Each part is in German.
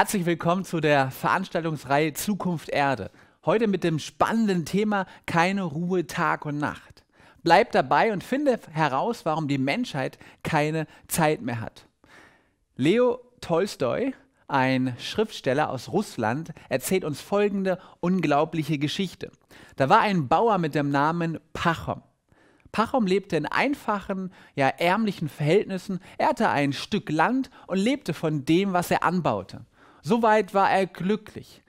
Herzlich willkommen zu der Veranstaltungsreihe Zukunft Erde. Heute mit dem spannenden Thema Keine Ruhe Tag und Nacht. Bleib dabei und finde heraus, warum die Menschheit keine Zeit mehr hat. Leo Tolstoi, ein Schriftsteller aus Russland, erzählt uns folgende unglaubliche Geschichte. Da war ein Bauer mit dem Namen Pachom. Pachom lebte in einfachen, ja ärmlichen Verhältnissen. Er hatte ein Stück Land und lebte von dem, was er anbaute. Soweit war er glücklich.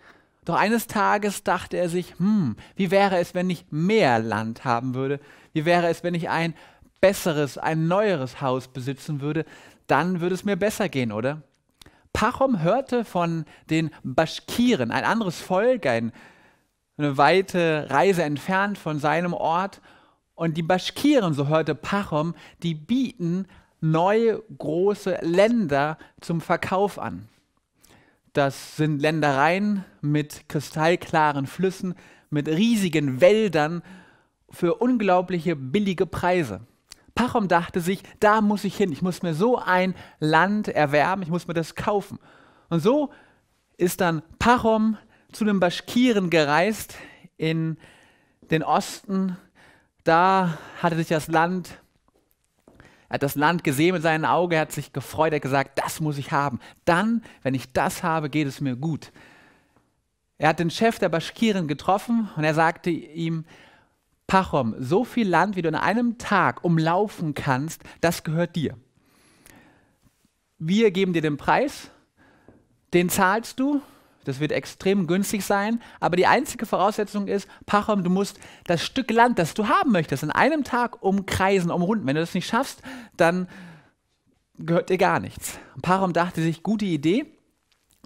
Doch eines Tages dachte er sich, hm, wie wäre es, wenn ich mehr Land haben würde? Wie wäre es, wenn ich ein besseres, ein neueres Haus besitzen würde? Dann würde es mir besser gehen, oder? Pachom hörte von den Baschkiren, ein anderes Volk, ein, eine weite Reise entfernt von seinem Ort. Und die Baschkiren, so hörte Pachom, die bieten neue große Länder zum Verkauf an. Das sind Ländereien mit kristallklaren Flüssen, mit riesigen Wäldern für unglaubliche billige Preise. Pachom dachte sich, da muss ich hin, ich muss mir so ein Land erwerben, ich muss mir das kaufen. Und so ist dann Pachom zu den Baschkiren gereist in den Osten. Da hatte sich das Land er hat das Land gesehen mit seinen Augen, er hat sich gefreut, er hat gesagt, das muss ich haben. Dann, wenn ich das habe, geht es mir gut. Er hat den Chef der Baschkiren getroffen und er sagte ihm, Pachom, so viel Land, wie du in einem Tag umlaufen kannst, das gehört dir. Wir geben dir den Preis, den zahlst du das wird extrem günstig sein, aber die einzige Voraussetzung ist, Pachom, du musst das Stück Land, das du haben möchtest, in einem Tag umkreisen, umrunden. Wenn du das nicht schaffst, dann gehört dir gar nichts. Pachom dachte sich, gute Idee.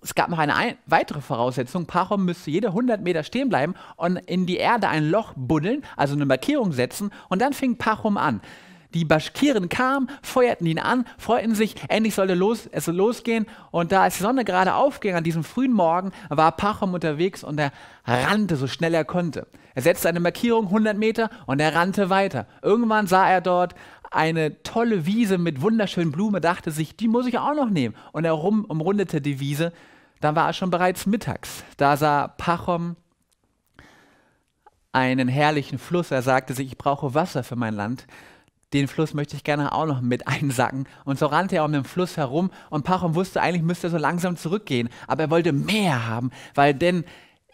Es gab noch eine ein weitere Voraussetzung. Pachom müsste jede 100 Meter stehen bleiben und in die Erde ein Loch buddeln, also eine Markierung setzen. Und dann fing Pachom an die Baschkiren kamen, feuerten ihn an, freuten sich, endlich sollte los, es losgehen. Und da als die Sonne gerade aufging an diesem frühen Morgen, war Pachom unterwegs und er rannte so schnell er konnte. Er setzte eine Markierung 100 Meter und er rannte weiter. Irgendwann sah er dort eine tolle Wiese mit wunderschönen Blumen, dachte sich, die muss ich auch noch nehmen. Und er rum, umrundete die Wiese. Dann war es schon bereits mittags. Da sah Pachom einen herrlichen Fluss. Er sagte sich, ich brauche Wasser für mein Land den Fluss möchte ich gerne auch noch mit einsacken. Und so rannte er um den Fluss herum und Pachom wusste, eigentlich müsste er so langsam zurückgehen, aber er wollte mehr haben, weil denn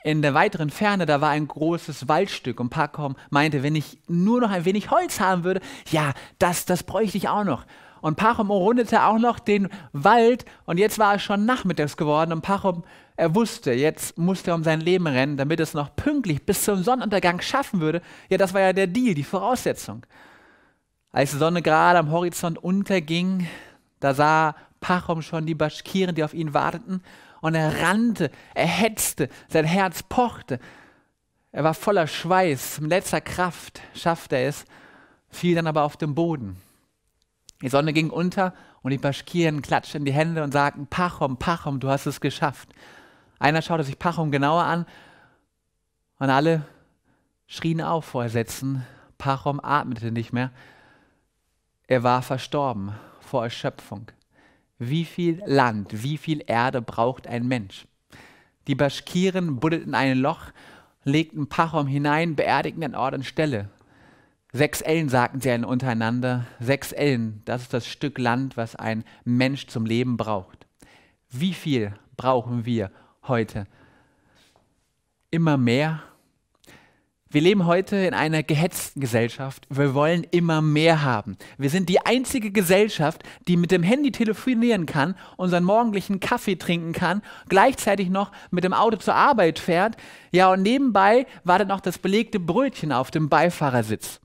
in der weiteren Ferne, da war ein großes Waldstück und Pachom meinte, wenn ich nur noch ein wenig Holz haben würde, ja, das, das bräuchte ich auch noch. Und Pachom umrundete auch noch den Wald und jetzt war es schon nachmittags geworden und Pachom, er wusste, jetzt musste er um sein Leben rennen, damit es noch pünktlich bis zum Sonnenuntergang schaffen würde. Ja, das war ja der Deal, die Voraussetzung. Als die Sonne gerade am Horizont unterging, da sah Pachom schon die Baschkiren, die auf ihn warteten, und er rannte, er hetzte, sein Herz pochte. Er war voller Schweiß, mit letzter Kraft schaffte er es, fiel dann aber auf den Boden. Die Sonne ging unter und die Baschkiren klatschten die Hände und sagten, Pachom, Pachom, du hast es geschafft. Einer schaute sich Pachom genauer an und alle schrien auf vor Ersetzen. Pachom atmete nicht mehr. Er war verstorben vor Erschöpfung. Wie viel Land, wie viel Erde braucht ein Mensch? Die Baschkiren buddelten ein Loch, legten Pachom hinein, beerdigten an Ort und Stelle. Sechs Ellen sagten sie untereinander. Sechs Ellen, das ist das Stück Land, was ein Mensch zum Leben braucht. Wie viel brauchen wir heute? Immer mehr wir leben heute in einer gehetzten Gesellschaft. Wir wollen immer mehr haben. Wir sind die einzige Gesellschaft, die mit dem Handy telefonieren kann, unseren morgendlichen Kaffee trinken kann, gleichzeitig noch mit dem Auto zur Arbeit fährt. Ja, und nebenbei wartet noch das belegte Brötchen auf dem Beifahrersitz.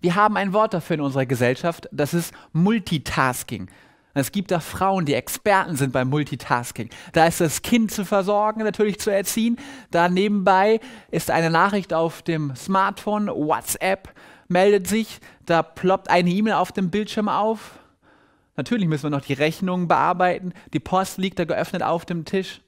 Wir haben ein Wort dafür in unserer Gesellschaft, das ist Multitasking. Es gibt da Frauen, die Experten sind beim Multitasking. Da ist das Kind zu versorgen, natürlich zu erziehen. Da nebenbei ist eine Nachricht auf dem Smartphone, WhatsApp meldet sich, da ploppt eine E-Mail auf dem Bildschirm auf. Natürlich müssen wir noch die Rechnungen bearbeiten. Die Post liegt da geöffnet auf dem Tisch.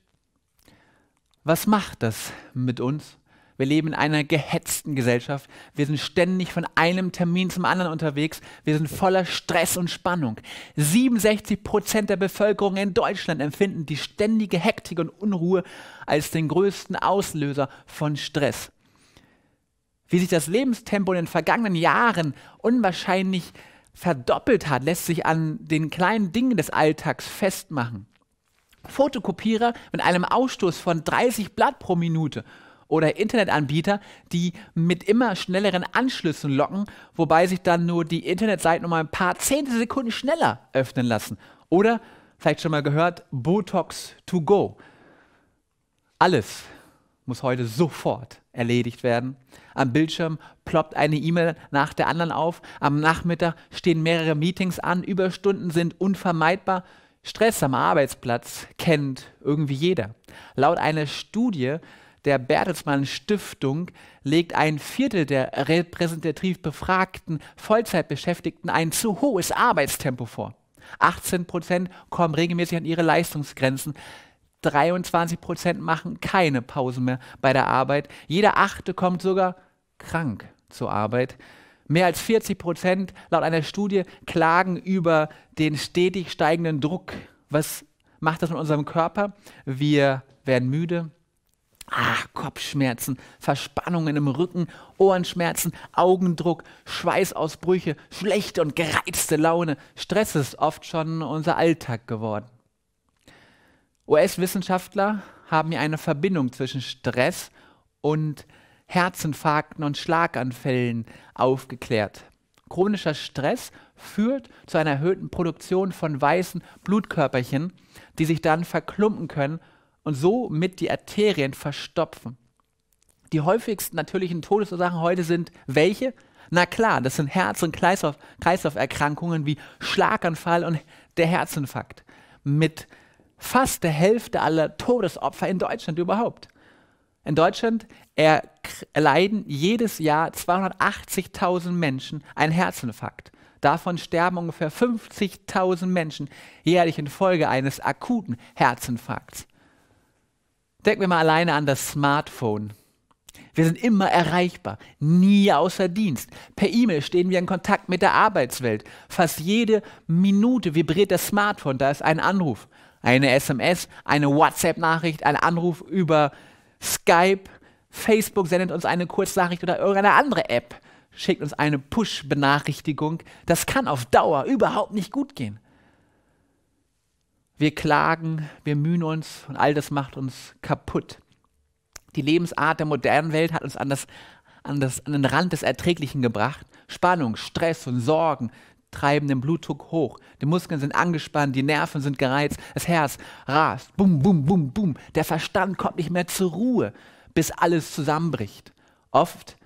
Was macht das mit uns? Wir leben in einer gehetzten Gesellschaft. Wir sind ständig von einem Termin zum anderen unterwegs. Wir sind voller Stress und Spannung. 67 Prozent der Bevölkerung in Deutschland empfinden die ständige Hektik und Unruhe als den größten Auslöser von Stress. Wie sich das Lebenstempo in den vergangenen Jahren unwahrscheinlich verdoppelt hat, lässt sich an den kleinen Dingen des Alltags festmachen. Fotokopierer mit einem Ausstoß von 30 Blatt pro Minute oder Internetanbieter, die mit immer schnelleren Anschlüssen locken, wobei sich dann nur die Internetseiten um ein paar Zehntel Sekunden schneller öffnen lassen. Oder, vielleicht schon mal gehört, Botox to go. Alles muss heute sofort erledigt werden. Am Bildschirm ploppt eine E-Mail nach der anderen auf. Am Nachmittag stehen mehrere Meetings an. Überstunden sind unvermeidbar. Stress am Arbeitsplatz kennt irgendwie jeder. Laut einer Studie der Bertelsmann Stiftung legt ein Viertel der repräsentativ befragten Vollzeitbeschäftigten ein zu hohes Arbeitstempo vor. 18 Prozent kommen regelmäßig an ihre Leistungsgrenzen. 23 Prozent machen keine Pausen mehr bei der Arbeit. Jeder Achte kommt sogar krank zur Arbeit. Mehr als 40 Prozent laut einer Studie klagen über den stetig steigenden Druck. Was macht das mit unserem Körper? Wir werden müde, Ach, Kopfschmerzen, Verspannungen im Rücken, Ohrenschmerzen, Augendruck, Schweißausbrüche, schlechte und gereizte Laune. Stress ist oft schon unser Alltag geworden. US-Wissenschaftler haben hier eine Verbindung zwischen Stress und Herzinfarkten und Schlaganfällen aufgeklärt. Chronischer Stress führt zu einer erhöhten Produktion von weißen Blutkörperchen, die sich dann verklumpen können und somit die Arterien verstopfen. Die häufigsten natürlichen Todesursachen heute sind welche? Na klar, das sind Herz- und Kreislauferkrankungen wie Schlaganfall und der Herzinfarkt. Mit fast der Hälfte aller Todesopfer in Deutschland überhaupt. In Deutschland erleiden jedes Jahr 280.000 Menschen einen Herzinfarkt. Davon sterben ungefähr 50.000 Menschen jährlich infolge eines akuten Herzinfarkts. Denken wir mal alleine an das Smartphone. Wir sind immer erreichbar, nie außer Dienst. Per E-Mail stehen wir in Kontakt mit der Arbeitswelt. Fast jede Minute vibriert das Smartphone, da ist ein Anruf, eine SMS, eine WhatsApp-Nachricht, ein Anruf über Skype, Facebook sendet uns eine Kurznachricht oder irgendeine andere App schickt uns eine Push-Benachrichtigung. Das kann auf Dauer überhaupt nicht gut gehen. Wir klagen, wir mühen uns und all das macht uns kaputt. Die Lebensart der modernen Welt hat uns an, das, an, das, an den Rand des Erträglichen gebracht. Spannung, Stress und Sorgen treiben den Blutdruck hoch. Die Muskeln sind angespannt, die Nerven sind gereizt, das Herz rast. Bum, bum, bum, bum. Der Verstand kommt nicht mehr zur Ruhe, bis alles zusammenbricht. Oft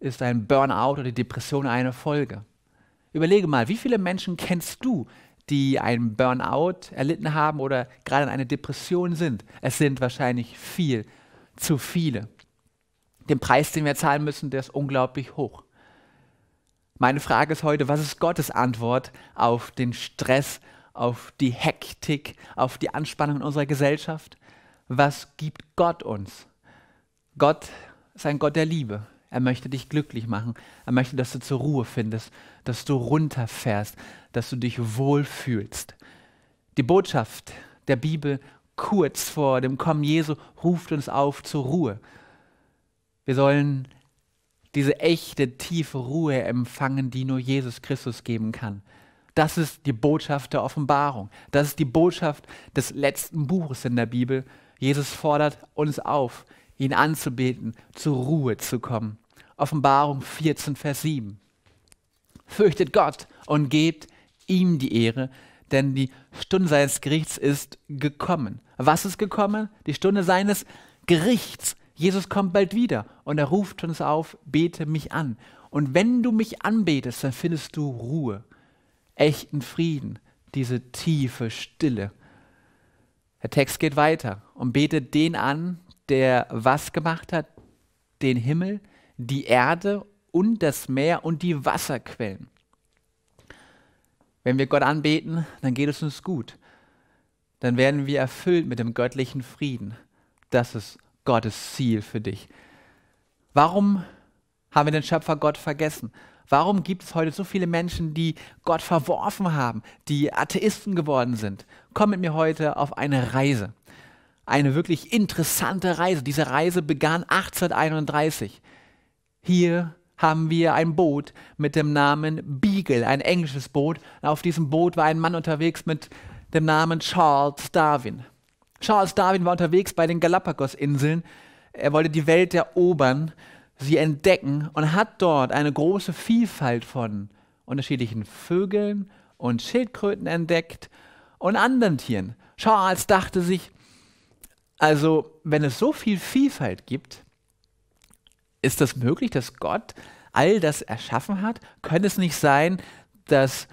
ist ein Burnout oder die Depression eine Folge. Überlege mal, wie viele Menschen kennst du, die einen Burnout erlitten haben oder gerade in einer Depression sind. Es sind wahrscheinlich viel, zu viele. Den Preis, den wir zahlen müssen, der ist unglaublich hoch. Meine Frage ist heute, was ist Gottes Antwort auf den Stress, auf die Hektik, auf die Anspannung in unserer Gesellschaft? Was gibt Gott uns? Gott ist ein Gott der Liebe. Er möchte dich glücklich machen. Er möchte, dass du zur Ruhe findest, dass du runterfährst, dass du dich wohlfühlst. Die Botschaft der Bibel kurz vor dem Kommen Jesu ruft uns auf zur Ruhe. Wir sollen diese echte, tiefe Ruhe empfangen, die nur Jesus Christus geben kann. Das ist die Botschaft der Offenbarung. Das ist die Botschaft des letzten Buches in der Bibel. Jesus fordert uns auf, ihn anzubeten, zur Ruhe zu kommen. Offenbarung 14, Vers 7. Fürchtet Gott und gebt ihm die Ehre, denn die Stunde seines Gerichts ist gekommen. Was ist gekommen? Die Stunde seines Gerichts. Jesus kommt bald wieder und er ruft uns auf, bete mich an. Und wenn du mich anbetest, dann findest du Ruhe, echten Frieden, diese tiefe Stille. Der Text geht weiter und betet den an, der was gemacht hat? Den Himmel, die Erde und das Meer und die Wasserquellen. Wenn wir Gott anbeten, dann geht es uns gut. Dann werden wir erfüllt mit dem göttlichen Frieden. Das ist Gottes Ziel für dich. Warum haben wir den Schöpfer Gott vergessen? Warum gibt es heute so viele Menschen, die Gott verworfen haben, die Atheisten geworden sind? Komm mit mir heute auf eine Reise. Eine wirklich interessante Reise. Diese Reise begann 1831. Hier haben wir ein Boot mit dem Namen Beagle, ein englisches Boot. Auf diesem Boot war ein Mann unterwegs mit dem Namen Charles Darwin. Charles Darwin war unterwegs bei den Galapagos-Inseln. Er wollte die Welt erobern, sie entdecken und hat dort eine große Vielfalt von unterschiedlichen Vögeln und Schildkröten entdeckt und anderen Tieren. Charles dachte sich, also wenn es so viel Vielfalt gibt, ist das möglich, dass Gott all das erschaffen hat? Könnte es nicht sein, dass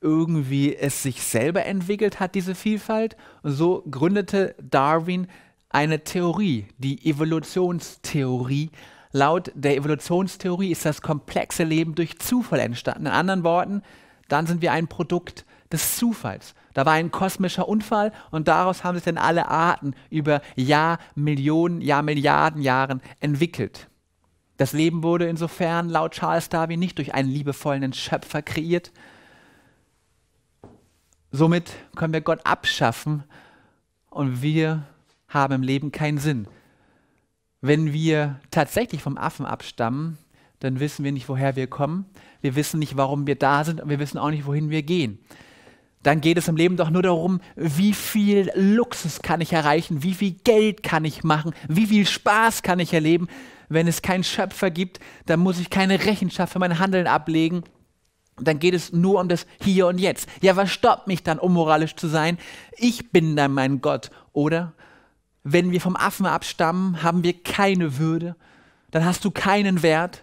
irgendwie es sich selber entwickelt hat, diese Vielfalt? Und so gründete Darwin eine Theorie, die Evolutionstheorie. Laut der Evolutionstheorie ist das komplexe Leben durch Zufall entstanden. In anderen Worten, dann sind wir ein Produkt des Zufalls. Da war ein kosmischer Unfall und daraus haben sich dann alle Arten über Jahr, Millionen, Jahr, Milliarden Jahren entwickelt. Das Leben wurde insofern laut Charles Darwin nicht durch einen liebevollen Schöpfer kreiert. Somit können wir Gott abschaffen und wir haben im Leben keinen Sinn. Wenn wir tatsächlich vom Affen abstammen, dann wissen wir nicht, woher wir kommen, wir wissen nicht, warum wir da sind und wir wissen auch nicht, wohin wir gehen dann geht es im Leben doch nur darum, wie viel Luxus kann ich erreichen, wie viel Geld kann ich machen, wie viel Spaß kann ich erleben. Wenn es keinen Schöpfer gibt, dann muss ich keine Rechenschaft für mein Handeln ablegen. Dann geht es nur um das Hier und Jetzt. Ja, was stoppt mich dann, unmoralisch zu sein? Ich bin dann mein Gott, oder? Wenn wir vom Affen abstammen, haben wir keine Würde, dann hast du keinen Wert,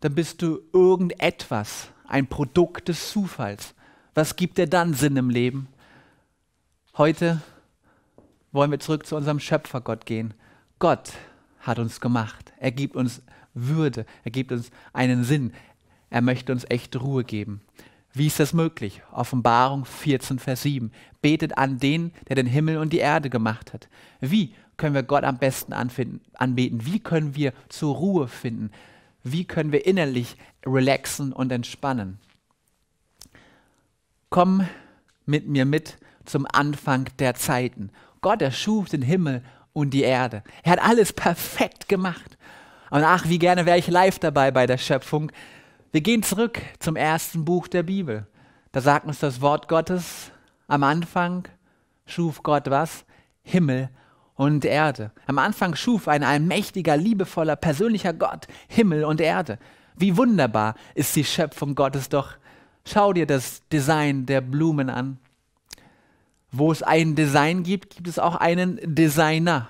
dann bist du irgendetwas, ein Produkt des Zufalls. Was gibt dir dann Sinn im Leben? Heute wollen wir zurück zu unserem Schöpfergott gehen. Gott hat uns gemacht. Er gibt uns Würde. Er gibt uns einen Sinn. Er möchte uns echt Ruhe geben. Wie ist das möglich? Offenbarung 14, Vers 7. Betet an den, der den Himmel und die Erde gemacht hat. Wie können wir Gott am besten anfinden, anbeten? Wie können wir zur Ruhe finden? Wie können wir innerlich relaxen und entspannen? komm mit mir mit zum Anfang der Zeiten. Gott erschuf den Himmel und die Erde. Er hat alles perfekt gemacht. Und ach, wie gerne wäre ich live dabei bei der Schöpfung. Wir gehen zurück zum ersten Buch der Bibel. Da sagt uns das Wort Gottes, am Anfang schuf Gott was? Himmel und Erde. Am Anfang schuf ein allmächtiger, liebevoller, persönlicher Gott Himmel und Erde. Wie wunderbar ist die Schöpfung Gottes doch Schau dir das Design der Blumen an. Wo es ein Design gibt, gibt es auch einen Designer.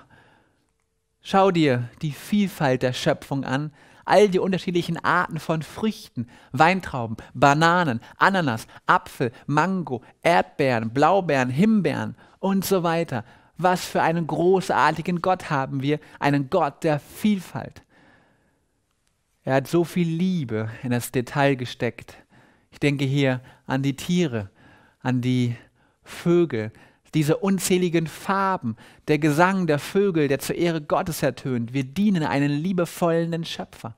Schau dir die Vielfalt der Schöpfung an, all die unterschiedlichen Arten von Früchten, Weintrauben, Bananen, Ananas, Apfel, Mango, Erdbeeren, Blaubeeren, Himbeeren und so weiter. Was für einen großartigen Gott haben wir, einen Gott der Vielfalt. Er hat so viel Liebe in das Detail gesteckt. Ich denke hier an die Tiere, an die Vögel, diese unzähligen Farben, der Gesang der Vögel, der zur Ehre Gottes ertönt. Wir dienen einen liebevollen Schöpfer.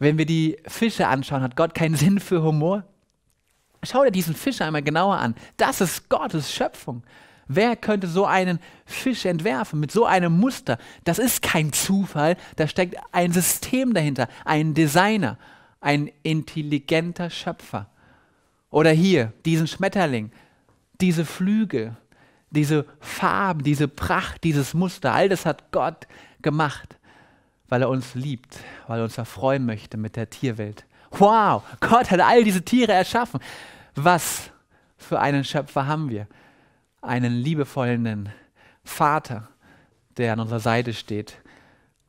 Wenn wir die Fische anschauen, hat Gott keinen Sinn für Humor. Schau dir diesen Fisch einmal genauer an. Das ist Gottes Schöpfung. Wer könnte so einen Fisch entwerfen mit so einem Muster? Das ist kein Zufall, da steckt ein System dahinter, ein Designer ein intelligenter Schöpfer. Oder hier, diesen Schmetterling, diese Flügel, diese Farben, diese Pracht, dieses Muster, all das hat Gott gemacht, weil er uns liebt, weil er uns erfreuen möchte mit der Tierwelt. Wow, Gott hat all diese Tiere erschaffen. Was für einen Schöpfer haben wir? Einen liebevollen Vater, der an unserer Seite steht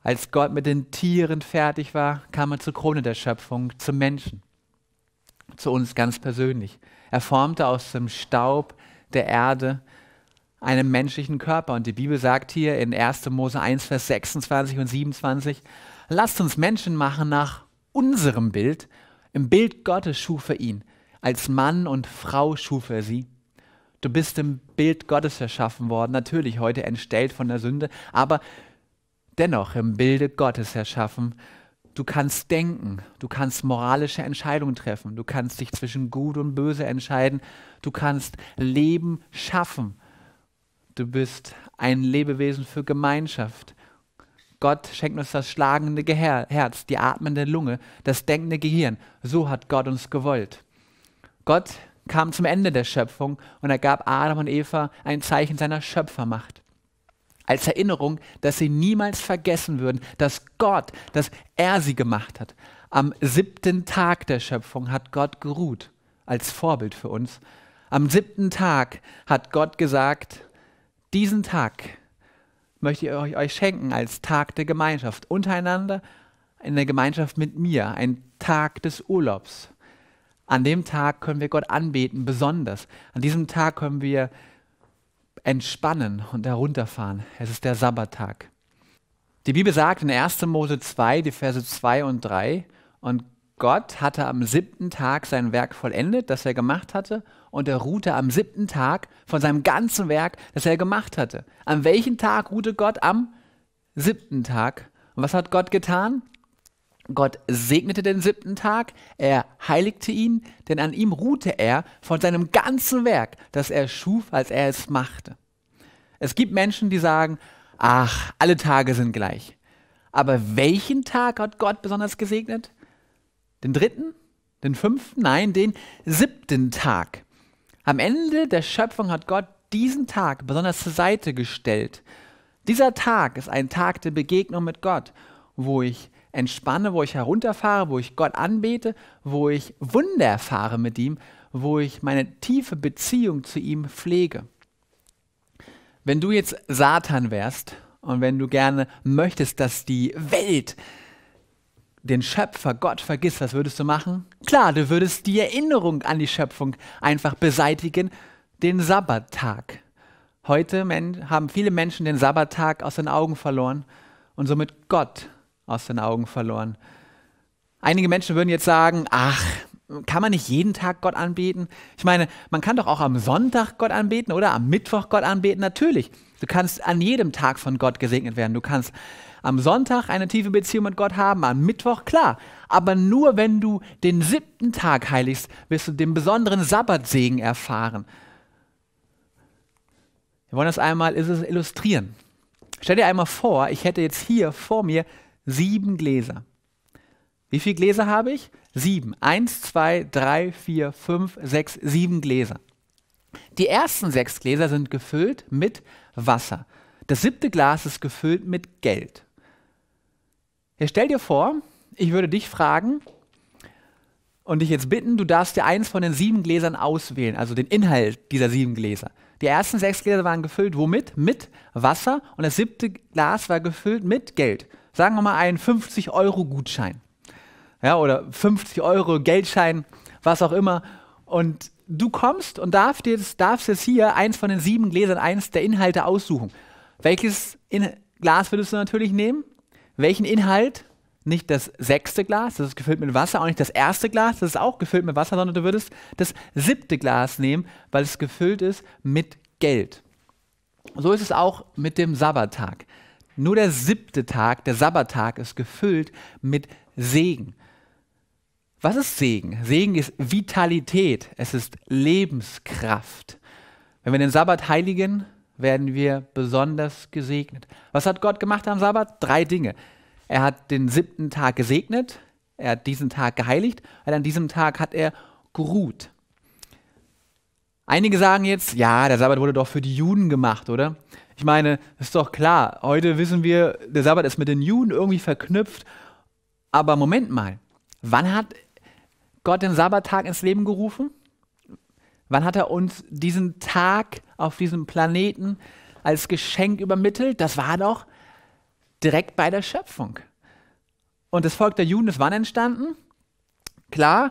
als Gott mit den Tieren fertig war, kam er zur Krone der Schöpfung, zum Menschen, zu uns ganz persönlich. Er formte aus dem Staub der Erde einen menschlichen Körper. Und die Bibel sagt hier in 1. Mose 1, Vers 26 und 27, lasst uns Menschen machen nach unserem Bild. Im Bild Gottes schuf er ihn. Als Mann und Frau schuf er sie. Du bist im Bild Gottes erschaffen worden, natürlich heute entstellt von der Sünde, aber dennoch im Bilde Gottes erschaffen. Du kannst denken, du kannst moralische Entscheidungen treffen, du kannst dich zwischen Gut und Böse entscheiden, du kannst Leben schaffen. Du bist ein Lebewesen für Gemeinschaft. Gott schenkt uns das schlagende Geher Herz, die atmende Lunge, das denkende Gehirn. So hat Gott uns gewollt. Gott kam zum Ende der Schöpfung und er gab Adam und Eva ein Zeichen seiner Schöpfermacht als Erinnerung, dass sie niemals vergessen würden, dass Gott, dass er sie gemacht hat. Am siebten Tag der Schöpfung hat Gott geruht, als Vorbild für uns. Am siebten Tag hat Gott gesagt, diesen Tag möchte ich euch, schenken als Tag der Gemeinschaft untereinander, in der Gemeinschaft mit mir, ein Tag des Urlaubs. An dem Tag können wir Gott anbeten, besonders. An diesem Tag können wir entspannen und herunterfahren. Es ist der Sabbattag. Die Bibel sagt in 1. Mose 2, die Verse 2 und 3, und Gott hatte am siebten Tag sein Werk vollendet, das er gemacht hatte, und er ruhte am siebten Tag von seinem ganzen Werk, das er gemacht hatte. An welchen Tag ruhte Gott? Am siebten Tag. Und was hat Gott getan? Gott segnete den siebten Tag, er heiligte ihn, denn an ihm ruhte er von seinem ganzen Werk, das er schuf, als er es machte. Es gibt Menschen, die sagen, ach, alle Tage sind gleich. Aber welchen Tag hat Gott besonders gesegnet? Den dritten? Den fünften? Nein, den siebten Tag. Am Ende der Schöpfung hat Gott diesen Tag besonders zur Seite gestellt. Dieser Tag ist ein Tag der Begegnung mit Gott, wo ich entspanne, wo ich herunterfahre, wo ich Gott anbete, wo ich Wunder erfahre mit ihm, wo ich meine tiefe Beziehung zu ihm pflege. Wenn du jetzt Satan wärst und wenn du gerne möchtest, dass die Welt den Schöpfer Gott vergisst, was würdest du machen? Klar, du würdest die Erinnerung an die Schöpfung einfach beseitigen, den Sabbattag. Heute haben viele Menschen den Sabbattag aus den Augen verloren und somit Gott aus den Augen verloren. Einige Menschen würden jetzt sagen, ach, kann man nicht jeden Tag Gott anbeten? Ich meine, man kann doch auch am Sonntag Gott anbeten oder am Mittwoch Gott anbeten. Natürlich, du kannst an jedem Tag von Gott gesegnet werden. Du kannst am Sonntag eine tiefe Beziehung mit Gott haben, am Mittwoch, klar. Aber nur wenn du den siebten Tag heiligst, wirst du den besonderen Sabbatsegen erfahren. Wir wollen das einmal illustrieren. Stell dir einmal vor, ich hätte jetzt hier vor mir sieben Gläser. Wie viele Gläser habe ich? Sieben. Eins, zwei, drei, vier, fünf, sechs, sieben Gläser. Die ersten sechs Gläser sind gefüllt mit Wasser. Das siebte Glas ist gefüllt mit Geld. Jetzt stell dir vor, ich würde dich fragen und dich jetzt bitten, du darfst dir eins von den sieben Gläsern auswählen, also den Inhalt dieser sieben Gläser. Die ersten sechs Gläser waren gefüllt womit? Mit Wasser und das siebte Glas war gefüllt mit Geld sagen wir mal einen 50-Euro-Gutschein ja, oder 50 Euro Geldschein, was auch immer. Und du kommst und darfst jetzt, darfst jetzt hier eins von den sieben Gläsern, eins der Inhalte aussuchen. Welches In Glas würdest du natürlich nehmen? Welchen Inhalt? Nicht das sechste Glas, das ist gefüllt mit Wasser, auch nicht das erste Glas, das ist auch gefüllt mit Wasser, sondern du würdest das siebte Glas nehmen, weil es gefüllt ist mit Geld. So ist es auch mit dem Sabbattag. Nur der siebte Tag, der Sabbattag, ist gefüllt mit Segen. Was ist Segen? Segen ist Vitalität, es ist Lebenskraft. Wenn wir den Sabbat heiligen, werden wir besonders gesegnet. Was hat Gott gemacht am Sabbat? Drei Dinge. Er hat den siebten Tag gesegnet, er hat diesen Tag geheiligt, weil an diesem Tag hat er geruht. Einige sagen jetzt, ja, der Sabbat wurde doch für die Juden gemacht, oder? Ich meine, ist doch klar, heute wissen wir, der Sabbat ist mit den Juden irgendwie verknüpft. Aber Moment mal, wann hat Gott den Sabbattag ins Leben gerufen? Wann hat er uns diesen Tag auf diesem Planeten als Geschenk übermittelt? Das war doch direkt bei der Schöpfung. Und das Volk der Juden ist wann entstanden? Klar,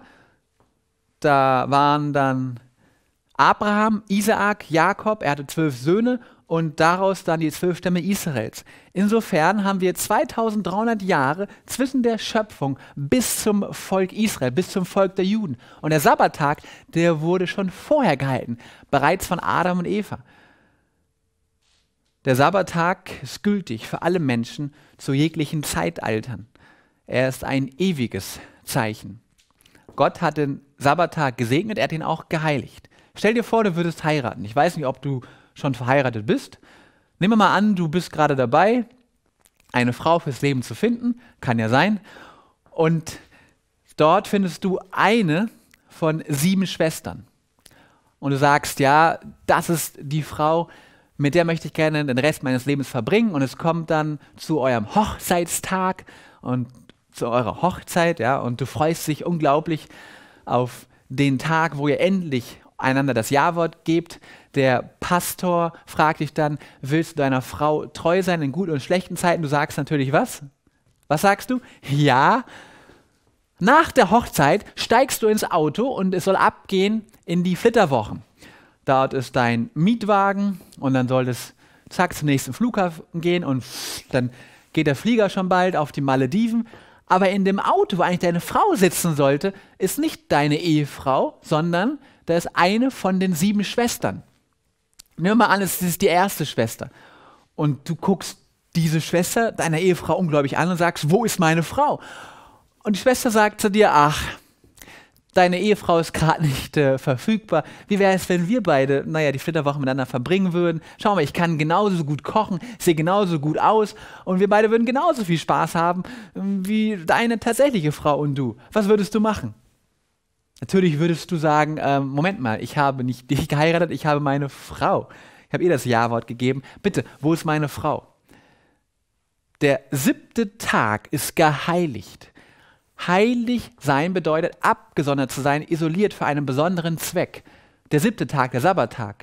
da waren dann Abraham, Isaak, Jakob, er hatte zwölf Söhne und daraus dann die zwölf Stämme Israels. Insofern haben wir 2300 Jahre zwischen der Schöpfung bis zum Volk Israel, bis zum Volk der Juden. Und der Sabbattag, der wurde schon vorher gehalten, bereits von Adam und Eva. Der Sabbattag ist gültig für alle Menschen zu jeglichen Zeitaltern. Er ist ein ewiges Zeichen. Gott hat den Sabbattag gesegnet, er hat ihn auch geheiligt. Stell dir vor, du würdest heiraten. Ich weiß nicht, ob du schon verheiratet bist. Nehmen wir mal an, du bist gerade dabei, eine Frau fürs Leben zu finden, kann ja sein. Und dort findest du eine von sieben Schwestern. Und du sagst, ja, das ist die Frau, mit der möchte ich gerne den Rest meines Lebens verbringen. Und es kommt dann zu eurem Hochzeitstag und zu eurer Hochzeit, ja, und du freust dich unglaublich auf den Tag, wo ihr endlich einander das Ja-Wort gebt. Der Pastor fragt dich dann, willst du deiner Frau treu sein in guten und schlechten Zeiten? Du sagst natürlich was? Was sagst du? Ja. Nach der Hochzeit steigst du ins Auto und es soll abgehen in die Flitterwochen. Dort ist dein Mietwagen und dann soll es zack zum nächsten Flughafen gehen und dann geht der Flieger schon bald auf die Malediven aber in dem Auto, wo eigentlich deine Frau sitzen sollte, ist nicht deine Ehefrau, sondern da ist eine von den sieben Schwestern. Nimm mal an, es ist die erste Schwester. Und du guckst diese Schwester, deiner Ehefrau, unglaublich an und sagst, wo ist meine Frau? Und die Schwester sagt zu dir, ach, deine Ehefrau ist gerade nicht äh, verfügbar. Wie wäre es, wenn wir beide, naja, die Flitterwochen miteinander verbringen würden? Schau mal, ich kann genauso gut kochen, sehe genauso gut aus und wir beide würden genauso viel Spaß haben ähm, wie deine tatsächliche Frau und du. Was würdest du machen? Natürlich würdest du sagen, ähm, Moment mal, ich habe nicht dich geheiratet, ich habe meine Frau. Ich habe ihr das Ja-Wort gegeben. Bitte, wo ist meine Frau? Der siebte Tag ist geheiligt. Heilig sein bedeutet, abgesondert zu sein, isoliert für einen besonderen Zweck. Der siebte Tag, der Sabbattag,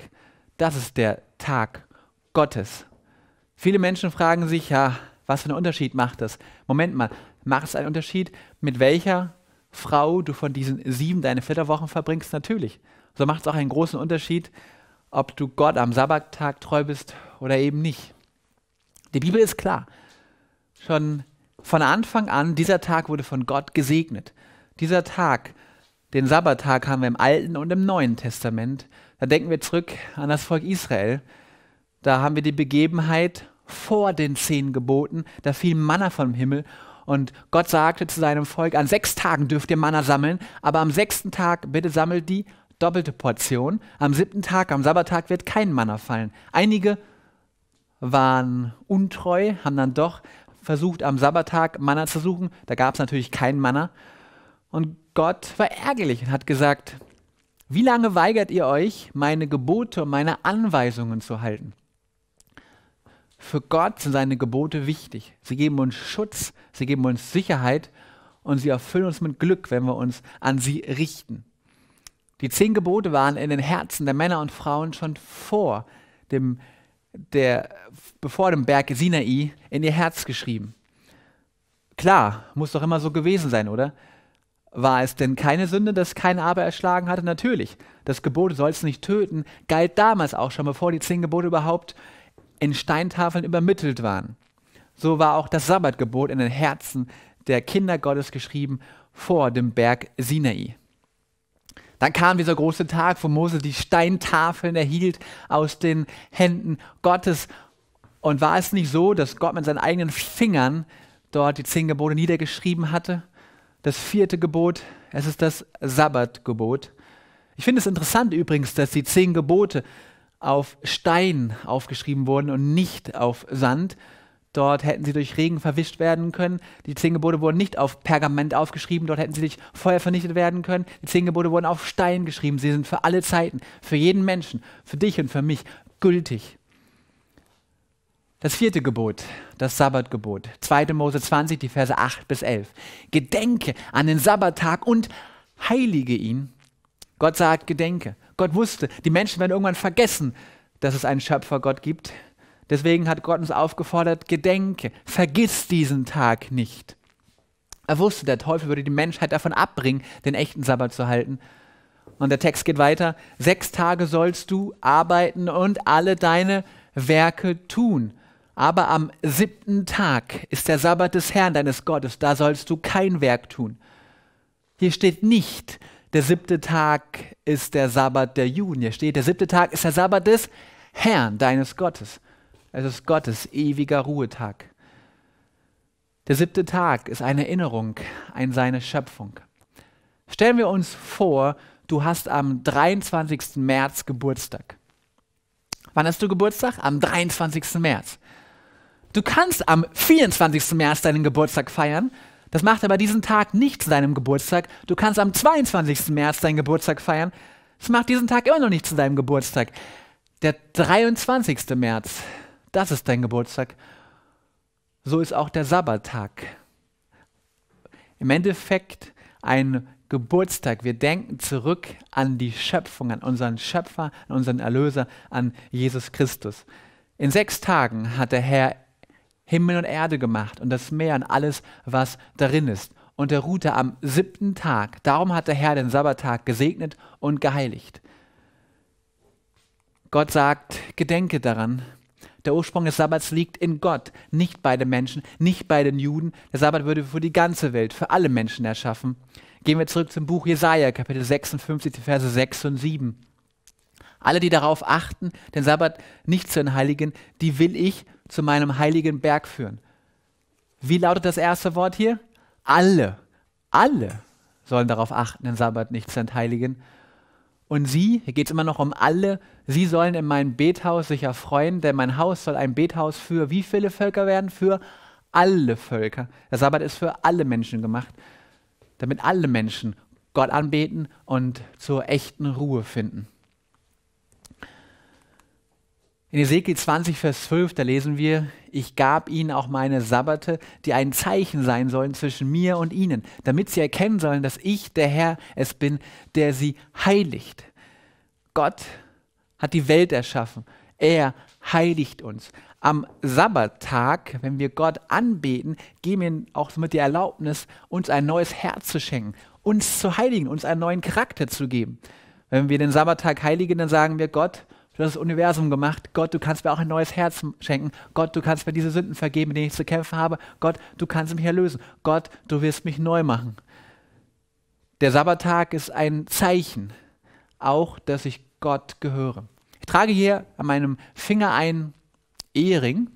das ist der Tag Gottes. Viele Menschen fragen sich, ja, was für einen Unterschied macht das? Moment mal, macht es einen Unterschied, mit welcher Frau du von diesen sieben deine Flitterwochen verbringst? Natürlich. So macht es auch einen großen Unterschied, ob du Gott am Sabbattag treu bist oder eben nicht. Die Bibel ist klar. Schon von Anfang an, dieser Tag wurde von Gott gesegnet. Dieser Tag, den Sabbattag haben wir im Alten und im Neuen Testament. Da denken wir zurück an das Volk Israel. Da haben wir die Begebenheit vor den zehn Geboten. Da fiel Manna vom Himmel und Gott sagte zu seinem Volk, an sechs Tagen dürft ihr Manna sammeln, aber am sechsten Tag bitte sammelt die doppelte Portion. Am siebten Tag, am Sabbattag wird kein Manna fallen. Einige waren untreu, haben dann doch versucht, am Sabbattag Manna zu suchen. Da gab es natürlich keinen Manna. Und Gott war ärgerlich und hat gesagt, wie lange weigert ihr euch, meine Gebote und meine Anweisungen zu halten? Für Gott sind seine Gebote wichtig. Sie geben uns Schutz, sie geben uns Sicherheit und sie erfüllen uns mit Glück, wenn wir uns an sie richten. Die zehn Gebote waren in den Herzen der Männer und Frauen schon vor dem der, bevor dem Berg Sinai in ihr Herz geschrieben. Klar, muss doch immer so gewesen sein, oder? War es denn keine Sünde, dass kein Aber erschlagen hatte? Natürlich. Das Gebot sollst nicht töten galt damals auch schon, bevor die zehn Gebote überhaupt in Steintafeln übermittelt waren. So war auch das Sabbatgebot in den Herzen der Kinder Gottes geschrieben vor dem Berg Sinai. Dann kam dieser große Tag, wo Mose die Steintafeln erhielt aus den Händen Gottes. Und war es nicht so, dass Gott mit seinen eigenen Fingern dort die zehn Gebote niedergeschrieben hatte? Das vierte Gebot, es ist das Sabbatgebot. Ich finde es interessant übrigens, dass die zehn Gebote auf Stein aufgeschrieben wurden und nicht auf Sand. Dort hätten sie durch Regen verwischt werden können. Die zehn Gebote wurden nicht auf Pergament aufgeschrieben. Dort hätten sie durch Feuer vernichtet werden können. Die zehn Gebote wurden auf Stein geschrieben. Sie sind für alle Zeiten, für jeden Menschen, für dich und für mich gültig. Das vierte Gebot, das Sabbatgebot, 2. Mose 20, die Verse 8 bis 11. Gedenke an den Sabbattag und heilige ihn. Gott sagt, gedenke. Gott wusste, die Menschen werden irgendwann vergessen, dass es einen Schöpfergott gibt, Deswegen hat Gott uns aufgefordert, gedenke, vergiss diesen Tag nicht. Er wusste, der Teufel würde die Menschheit davon abbringen, den echten Sabbat zu halten. Und der Text geht weiter, sechs Tage sollst du arbeiten und alle deine Werke tun. Aber am siebten Tag ist der Sabbat des Herrn, deines Gottes, da sollst du kein Werk tun. Hier steht nicht, der siebte Tag ist der Sabbat der Juden. Hier steht, der siebte Tag ist der Sabbat des Herrn, deines Gottes. Es ist Gottes ewiger Ruhetag. Der siebte Tag ist eine Erinnerung an seine Schöpfung. Stellen wir uns vor, du hast am 23. März Geburtstag. Wann hast du Geburtstag? Am 23. März. Du kannst am 24. März deinen Geburtstag feiern. Das macht aber diesen Tag nicht zu deinem Geburtstag. Du kannst am 22. März deinen Geburtstag feiern. Das macht diesen Tag immer noch nicht zu deinem Geburtstag. Der 23. März das ist dein Geburtstag. So ist auch der Sabbattag. Im Endeffekt ein Geburtstag. Wir denken zurück an die Schöpfung, an unseren Schöpfer, an unseren Erlöser, an Jesus Christus. In sechs Tagen hat der Herr Himmel und Erde gemacht und das Meer und alles, was darin ist. Und er ruhte am siebten Tag. Darum hat der Herr den Sabbattag gesegnet und geheiligt. Gott sagt, gedenke daran, der Ursprung des Sabbats liegt in Gott, nicht bei den Menschen, nicht bei den Juden. Der Sabbat würde für die ganze Welt, für alle Menschen erschaffen. Gehen wir zurück zum Buch Jesaja, Kapitel 56, die Verse 6 und 7. Alle, die darauf achten, den Sabbat nicht zu entheiligen, die will ich zu meinem heiligen Berg führen. Wie lautet das erste Wort hier? Alle, alle sollen darauf achten, den Sabbat nicht zu entheiligen. Und sie, hier geht es immer noch um alle, Sie sollen in meinem Bethaus sich erfreuen, denn mein Haus soll ein Bethaus für wie viele Völker werden? Für alle Völker. Der Sabbat ist für alle Menschen gemacht, damit alle Menschen Gott anbeten und zur echten Ruhe finden. In Ezekiel 20, Vers 12, da lesen wir, ich gab ihnen auch meine Sabbate, die ein Zeichen sein sollen zwischen mir und ihnen, damit sie erkennen sollen, dass ich, der Herr, es bin, der sie heiligt. Gott hat die Welt erschaffen. Er heiligt uns. Am Sabbattag, wenn wir Gott anbeten, geben wir auch mit der Erlaubnis, uns ein neues Herz zu schenken, uns zu heiligen, uns einen neuen Charakter zu geben. Wenn wir den Sabbattag heiligen, dann sagen wir Gott, du hast das Universum gemacht. Gott, du kannst mir auch ein neues Herz schenken. Gott, du kannst mir diese Sünden vergeben, mit denen ich zu kämpfen habe. Gott, du kannst mich erlösen. Gott, du wirst mich neu machen. Der Sabbattag ist ein Zeichen, auch dass ich Gott gehöre. Ich trage hier an meinem Finger einen Ehering.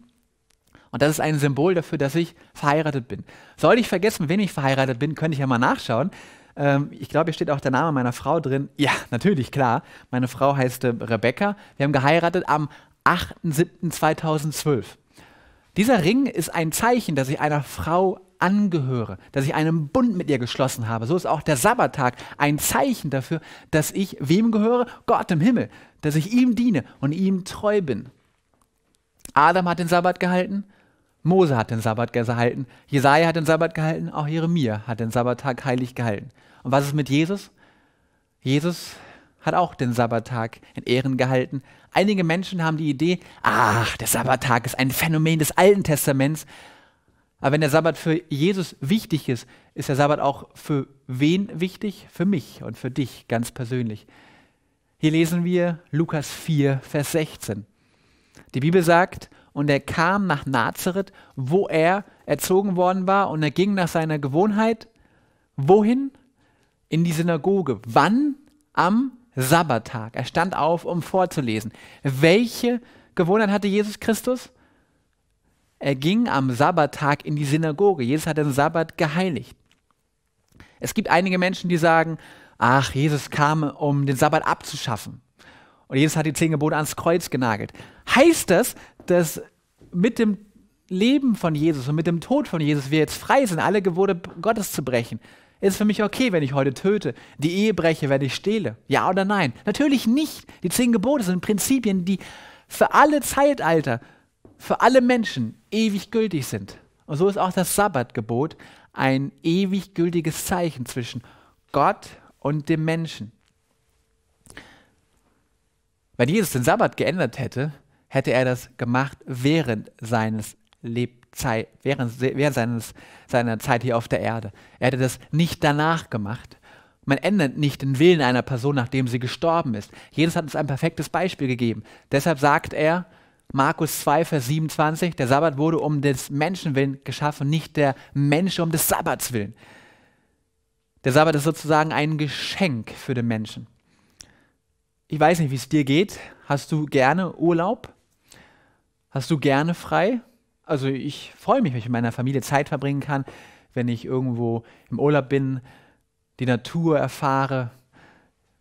Und das ist ein Symbol dafür, dass ich verheiratet bin. Sollte ich vergessen, wen ich verheiratet bin, könnte ich ja mal nachschauen. Ähm, ich glaube, hier steht auch der Name meiner Frau drin. Ja, natürlich, klar. Meine Frau heißt äh, Rebecca. Wir haben geheiratet am 8.7.2012. Dieser Ring ist ein Zeichen, dass ich einer Frau angehöre, dass ich einen Bund mit ihr geschlossen habe. So ist auch der Sabbattag ein Zeichen dafür, dass ich wem gehöre? Gott im Himmel, dass ich ihm diene und ihm treu bin. Adam hat den Sabbat gehalten, Mose hat den Sabbat gehalten, Jesaja hat den Sabbat gehalten, auch Jeremia hat den Sabbattag heilig gehalten. Und was ist mit Jesus? Jesus hat auch den Sabbattag in Ehren gehalten. Einige Menschen haben die Idee, ach, der Sabbattag ist ein Phänomen des Alten Testaments, aber wenn der Sabbat für Jesus wichtig ist, ist der Sabbat auch für wen wichtig? Für mich und für dich ganz persönlich. Hier lesen wir Lukas 4, Vers 16. Die Bibel sagt, und er kam nach Nazareth, wo er erzogen worden war, und er ging nach seiner Gewohnheit, wohin? In die Synagoge. Wann? Am Sabbattag. Er stand auf, um vorzulesen. Welche Gewohnheit hatte Jesus Christus? Er ging am Sabbattag in die Synagoge. Jesus hat den Sabbat geheiligt. Es gibt einige Menschen, die sagen, ach, Jesus kam, um den Sabbat abzuschaffen. Und Jesus hat die zehn Gebote ans Kreuz genagelt. Heißt das, dass mit dem Leben von Jesus und mit dem Tod von Jesus wir jetzt frei sind, alle Gebote Gottes zu brechen? Ist es für mich okay, wenn ich heute töte, die Ehe breche, wenn ich stehle? Ja oder nein? Natürlich nicht. Die zehn Gebote sind Prinzipien, die für alle Zeitalter für alle Menschen ewig gültig sind. Und so ist auch das Sabbatgebot ein ewig gültiges Zeichen zwischen Gott und dem Menschen. Wenn Jesus den Sabbat geändert hätte, hätte er das gemacht während seines Lebzeit, während, während seines, seiner Zeit hier auf der Erde. Er hätte das nicht danach gemacht. Man ändert nicht den Willen einer Person, nachdem sie gestorben ist. Jesus hat uns ein perfektes Beispiel gegeben. Deshalb sagt er, Markus 2, Vers 27, der Sabbat wurde um des Menschen willen geschaffen, nicht der Mensch um des Sabbats willen. Der Sabbat ist sozusagen ein Geschenk für den Menschen. Ich weiß nicht, wie es dir geht. Hast du gerne Urlaub? Hast du gerne frei? Also ich freue mich, wenn ich mit meiner Familie Zeit verbringen kann, wenn ich irgendwo im Urlaub bin, die Natur erfahre,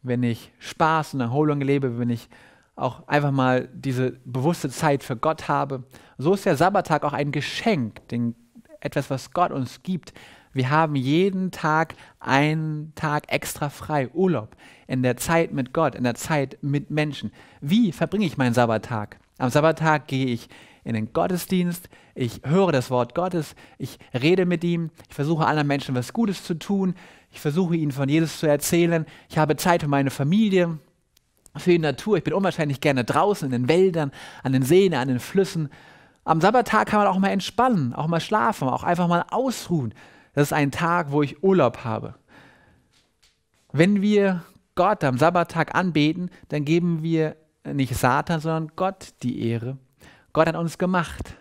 wenn ich Spaß und Erholung lebe, wenn ich auch einfach mal diese bewusste Zeit für Gott habe. So ist der Sabbattag auch ein Geschenk, den, etwas, was Gott uns gibt. Wir haben jeden Tag einen Tag extra frei, Urlaub, in der Zeit mit Gott, in der Zeit mit Menschen. Wie verbringe ich meinen Sabbattag? Am Sabbattag gehe ich in den Gottesdienst, ich höre das Wort Gottes, ich rede mit ihm, ich versuche anderen Menschen was Gutes zu tun, ich versuche ihnen von Jesus zu erzählen, ich habe Zeit für meine Familie, für die Natur. Ich bin unwahrscheinlich gerne draußen in den Wäldern, an den Seen, an den Flüssen. Am Sabbattag kann man auch mal entspannen, auch mal schlafen, auch einfach mal ausruhen. Das ist ein Tag, wo ich Urlaub habe. Wenn wir Gott am Sabbattag anbeten, dann geben wir nicht Satan, sondern Gott die Ehre. Gott hat uns gemacht.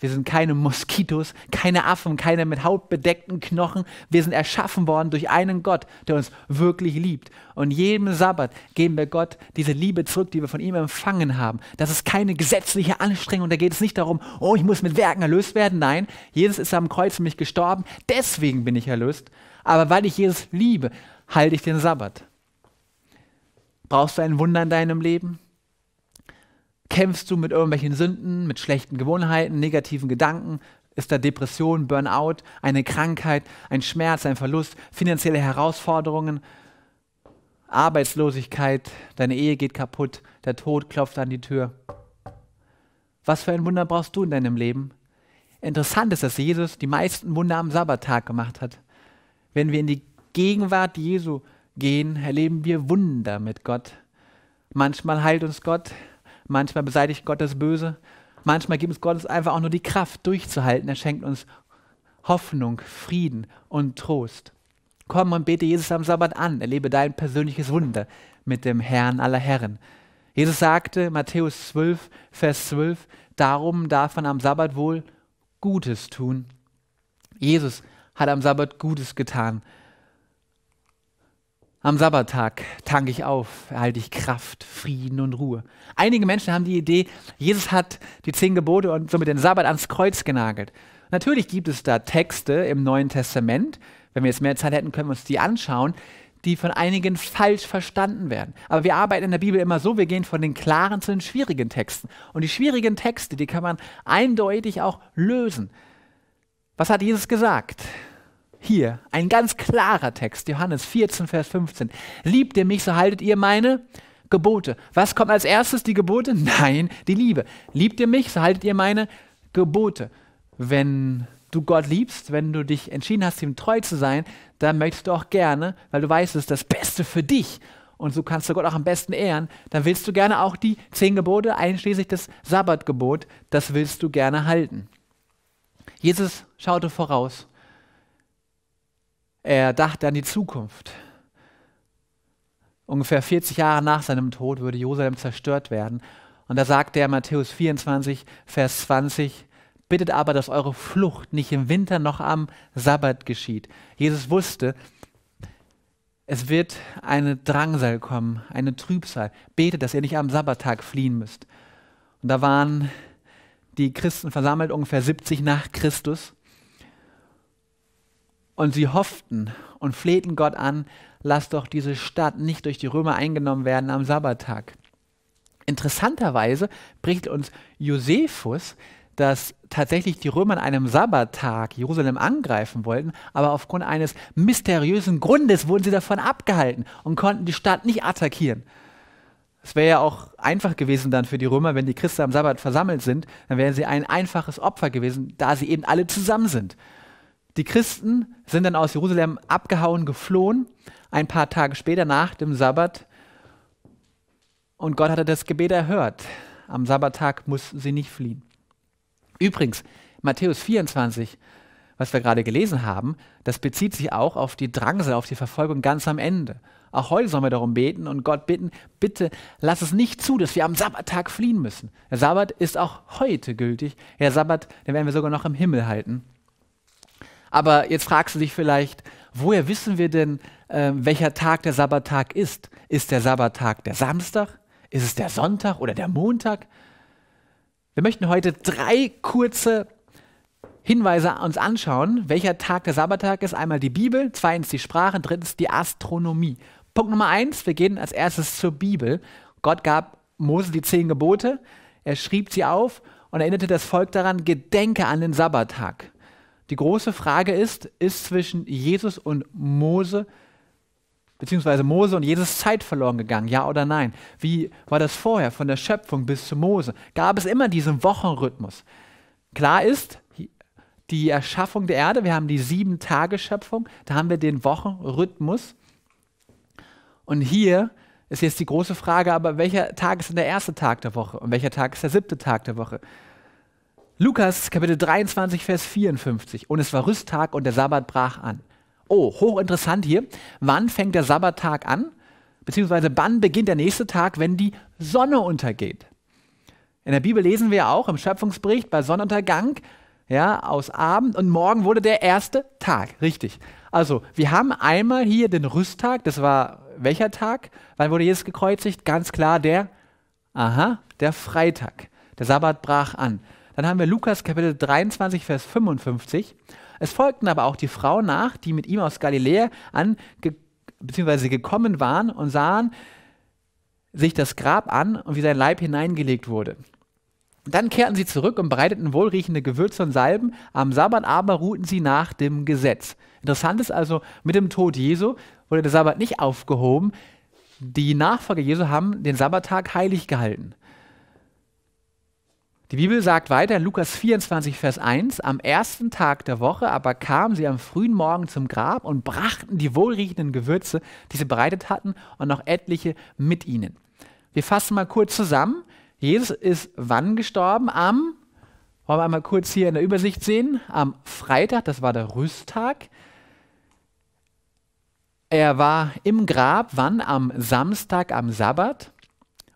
Wir sind keine Moskitos, keine Affen, keine mit Haut bedeckten Knochen. Wir sind erschaffen worden durch einen Gott, der uns wirklich liebt. Und jedem Sabbat geben wir Gott diese Liebe zurück, die wir von ihm empfangen haben. Das ist keine gesetzliche Anstrengung. Da geht es nicht darum, oh, ich muss mit Werken erlöst werden. Nein, Jesus ist am Kreuz für mich gestorben. Deswegen bin ich erlöst. Aber weil ich Jesus liebe, halte ich den Sabbat. Brauchst du ein Wunder in deinem Leben? Kämpfst du mit irgendwelchen Sünden, mit schlechten Gewohnheiten, negativen Gedanken? Ist da Depression, Burnout, eine Krankheit, ein Schmerz, ein Verlust, finanzielle Herausforderungen, Arbeitslosigkeit, deine Ehe geht kaputt, der Tod klopft an die Tür? Was für ein Wunder brauchst du in deinem Leben? Interessant ist, dass Jesus die meisten Wunder am Sabbattag gemacht hat. Wenn wir in die Gegenwart Jesu gehen, erleben wir Wunder mit Gott. Manchmal heilt uns Gott, Manchmal beseitigt Gott das Böse. Manchmal gibt es Gottes einfach auch nur die Kraft, durchzuhalten. Er schenkt uns Hoffnung, Frieden und Trost. Komm und bete Jesus am Sabbat an. Erlebe dein persönliches Wunder mit dem Herrn aller Herren. Jesus sagte, Matthäus 12, Vers 12, darum darf man am Sabbat wohl Gutes tun. Jesus hat am Sabbat Gutes getan. Am Sabbattag tanke ich auf, erhalte ich Kraft, Frieden und Ruhe. Einige Menschen haben die Idee, Jesus hat die zehn Gebote und somit den Sabbat ans Kreuz genagelt. Natürlich gibt es da Texte im Neuen Testament, wenn wir jetzt mehr Zeit hätten, können wir uns die anschauen, die von einigen falsch verstanden werden. Aber wir arbeiten in der Bibel immer so, wir gehen von den klaren zu den schwierigen Texten. Und die schwierigen Texte, die kann man eindeutig auch lösen. Was hat Jesus gesagt? hier ein ganz klarer Text, Johannes 14, Vers 15. Liebt ihr mich, so haltet ihr meine Gebote. Was kommt als erstes? Die Gebote? Nein, die Liebe. Liebt ihr mich, so haltet ihr meine Gebote. Wenn du Gott liebst, wenn du dich entschieden hast, ihm treu zu sein, dann möchtest du auch gerne, weil du weißt, es ist das Beste für dich. Und so kannst du Gott auch am besten ehren. Dann willst du gerne auch die zehn Gebote, einschließlich das Sabbatgebot, das willst du gerne halten. Jesus schaute voraus er dachte an die Zukunft. Ungefähr 40 Jahre nach seinem Tod würde Jerusalem zerstört werden. Und da sagte er Matthäus 24, Vers 20, bittet aber, dass eure Flucht nicht im Winter noch am Sabbat geschieht. Jesus wusste, es wird eine Drangsal kommen, eine Trübsal. Betet, dass ihr nicht am Sabbattag fliehen müsst. Und da waren die Christen versammelt ungefähr 70 nach Christus. Und sie hofften und flehten Gott an, lass doch diese Stadt nicht durch die Römer eingenommen werden am Sabbattag. Interessanterweise bricht uns Josephus, dass tatsächlich die Römer an einem Sabbattag Jerusalem angreifen wollten, aber aufgrund eines mysteriösen Grundes wurden sie davon abgehalten und konnten die Stadt nicht attackieren. Es wäre ja auch einfach gewesen dann für die Römer, wenn die Christen am Sabbat versammelt sind, dann wären sie ein einfaches Opfer gewesen, da sie eben alle zusammen sind. Die Christen sind dann aus Jerusalem abgehauen, geflohen, ein paar Tage später nach dem Sabbat. Und Gott hatte das Gebet erhört. Am Sabbattag mussten sie nicht fliehen. Übrigens, Matthäus 24, was wir gerade gelesen haben, das bezieht sich auch auf die Drangsal, auf die Verfolgung ganz am Ende. Auch heute sollen wir darum beten und Gott bitten, bitte lass es nicht zu, dass wir am Sabbattag fliehen müssen. Der Sabbat ist auch heute gültig. Der Sabbat, den werden wir sogar noch im Himmel halten. Aber jetzt fragst du dich vielleicht, woher wissen wir denn, äh, welcher Tag der Sabbattag ist? Ist der Sabbattag der Samstag? Ist es der Sonntag oder der Montag? Wir möchten heute drei kurze Hinweise uns anschauen, welcher Tag der Sabbattag ist. Einmal die Bibel, zweitens die Sprache, drittens die Astronomie. Punkt Nummer eins, wir gehen als erstes zur Bibel. Gott gab Mose die zehn Gebote, er schrieb sie auf und erinnerte das Volk daran, gedenke an den Sabbattag. Die große Frage ist, ist zwischen Jesus und Mose, beziehungsweise Mose und Jesus Zeit verloren gegangen, ja oder nein? Wie war das vorher, von der Schöpfung bis zu Mose? Gab es immer diesen Wochenrhythmus? Klar ist, die Erschaffung der Erde, wir haben die Sieben-Tage-Schöpfung, da haben wir den Wochenrhythmus. Und hier ist jetzt die große Frage, aber welcher Tag ist denn der erste Tag der Woche und welcher Tag ist der siebte Tag der Woche? Lukas Kapitel 23, Vers 54. Und es war Rüsttag und der Sabbat brach an. Oh, hochinteressant hier. Wann fängt der Sabbattag an? Beziehungsweise wann beginnt der nächste Tag, wenn die Sonne untergeht? In der Bibel lesen wir auch im Schöpfungsbericht bei Sonnenuntergang, ja, aus Abend und morgen wurde der erste Tag. Richtig. Also, wir haben einmal hier den Rüsttag, das war welcher Tag? Wann wurde Jesus gekreuzigt? Ganz klar der, aha, der Freitag. Der Sabbat brach an. Dann haben wir Lukas Kapitel 23, Vers 55. Es folgten aber auch die Frauen nach, die mit ihm aus Galiläa an beziehungsweise gekommen waren und sahen sich das Grab an und wie sein Leib hineingelegt wurde. Dann kehrten sie zurück und bereiteten wohlriechende Gewürze und Salben. Am Sabbat aber ruhten sie nach dem Gesetz. Interessant ist also, mit dem Tod Jesu wurde der Sabbat nicht aufgehoben. Die Nachfolger Jesu haben den Sabbattag heilig gehalten. Die Bibel sagt weiter Lukas 24, Vers 1, am ersten Tag der Woche aber kamen sie am frühen Morgen zum Grab und brachten die wohlriechenden Gewürze, die sie bereitet hatten, und noch etliche mit ihnen. Wir fassen mal kurz zusammen. Jesus ist wann gestorben? Am, wollen wir einmal kurz hier in der Übersicht sehen, am Freitag, das war der Rüsttag. Er war im Grab, wann? Am Samstag, am Sabbat.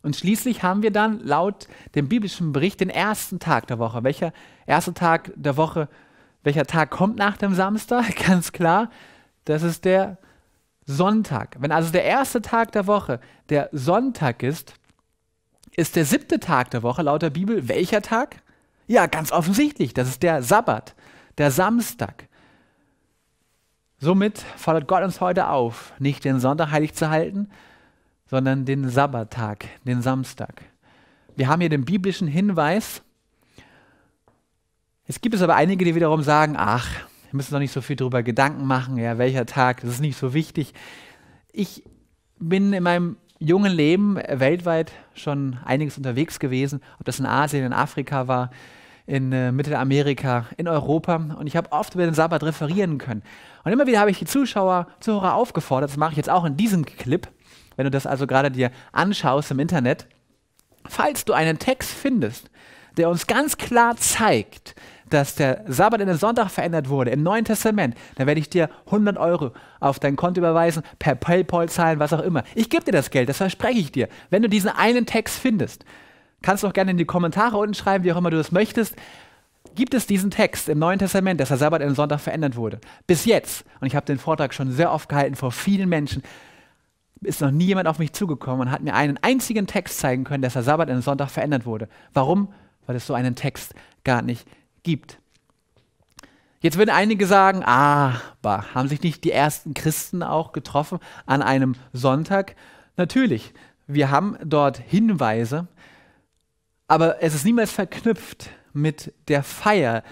Und schließlich haben wir dann laut dem biblischen Bericht den ersten Tag der Woche. Welcher erste Tag der Woche, welcher Tag kommt nach dem Samstag? Ganz klar, das ist der Sonntag. Wenn also der erste Tag der Woche der Sonntag ist, ist der siebte Tag der Woche laut der Bibel welcher Tag? Ja, ganz offensichtlich, das ist der Sabbat, der Samstag. Somit fordert Gott uns heute auf, nicht den Sonntag heilig zu halten, sondern den Sabbattag, den Samstag. Wir haben hier den biblischen Hinweis. Es gibt es aber einige, die wiederum sagen, ach, wir müssen doch nicht so viel darüber Gedanken machen, ja, welcher Tag, das ist nicht so wichtig. Ich bin in meinem jungen Leben weltweit schon einiges unterwegs gewesen, ob das in Asien, in Afrika war, in äh, Mittelamerika, in Europa. Und ich habe oft über den Sabbat referieren können. Und immer wieder habe ich die Zuschauer, Zuhörer aufgefordert, das mache ich jetzt auch in diesem Clip, wenn du das also gerade dir anschaust im Internet, falls du einen Text findest, der uns ganz klar zeigt, dass der Sabbat in den Sonntag verändert wurde im Neuen Testament, dann werde ich dir 100 Euro auf dein Konto überweisen, per PayPal zahlen, was auch immer. Ich gebe dir das Geld, das verspreche ich dir. Wenn du diesen einen Text findest, kannst du auch gerne in die Kommentare unten schreiben, wie auch immer du das möchtest. Gibt es diesen Text im Neuen Testament, dass der Sabbat in den Sonntag verändert wurde? Bis jetzt, und ich habe den Vortrag schon sehr oft gehalten vor vielen Menschen, ist noch nie jemand auf mich zugekommen und hat mir einen einzigen Text zeigen können, dass der Sabbat in den Sonntag verändert wurde. Warum? Weil es so einen Text gar nicht gibt. Jetzt würden einige sagen, aber ah, haben sich nicht die ersten Christen auch getroffen an einem Sonntag? Natürlich, wir haben dort Hinweise, aber es ist niemals verknüpft mit der Feier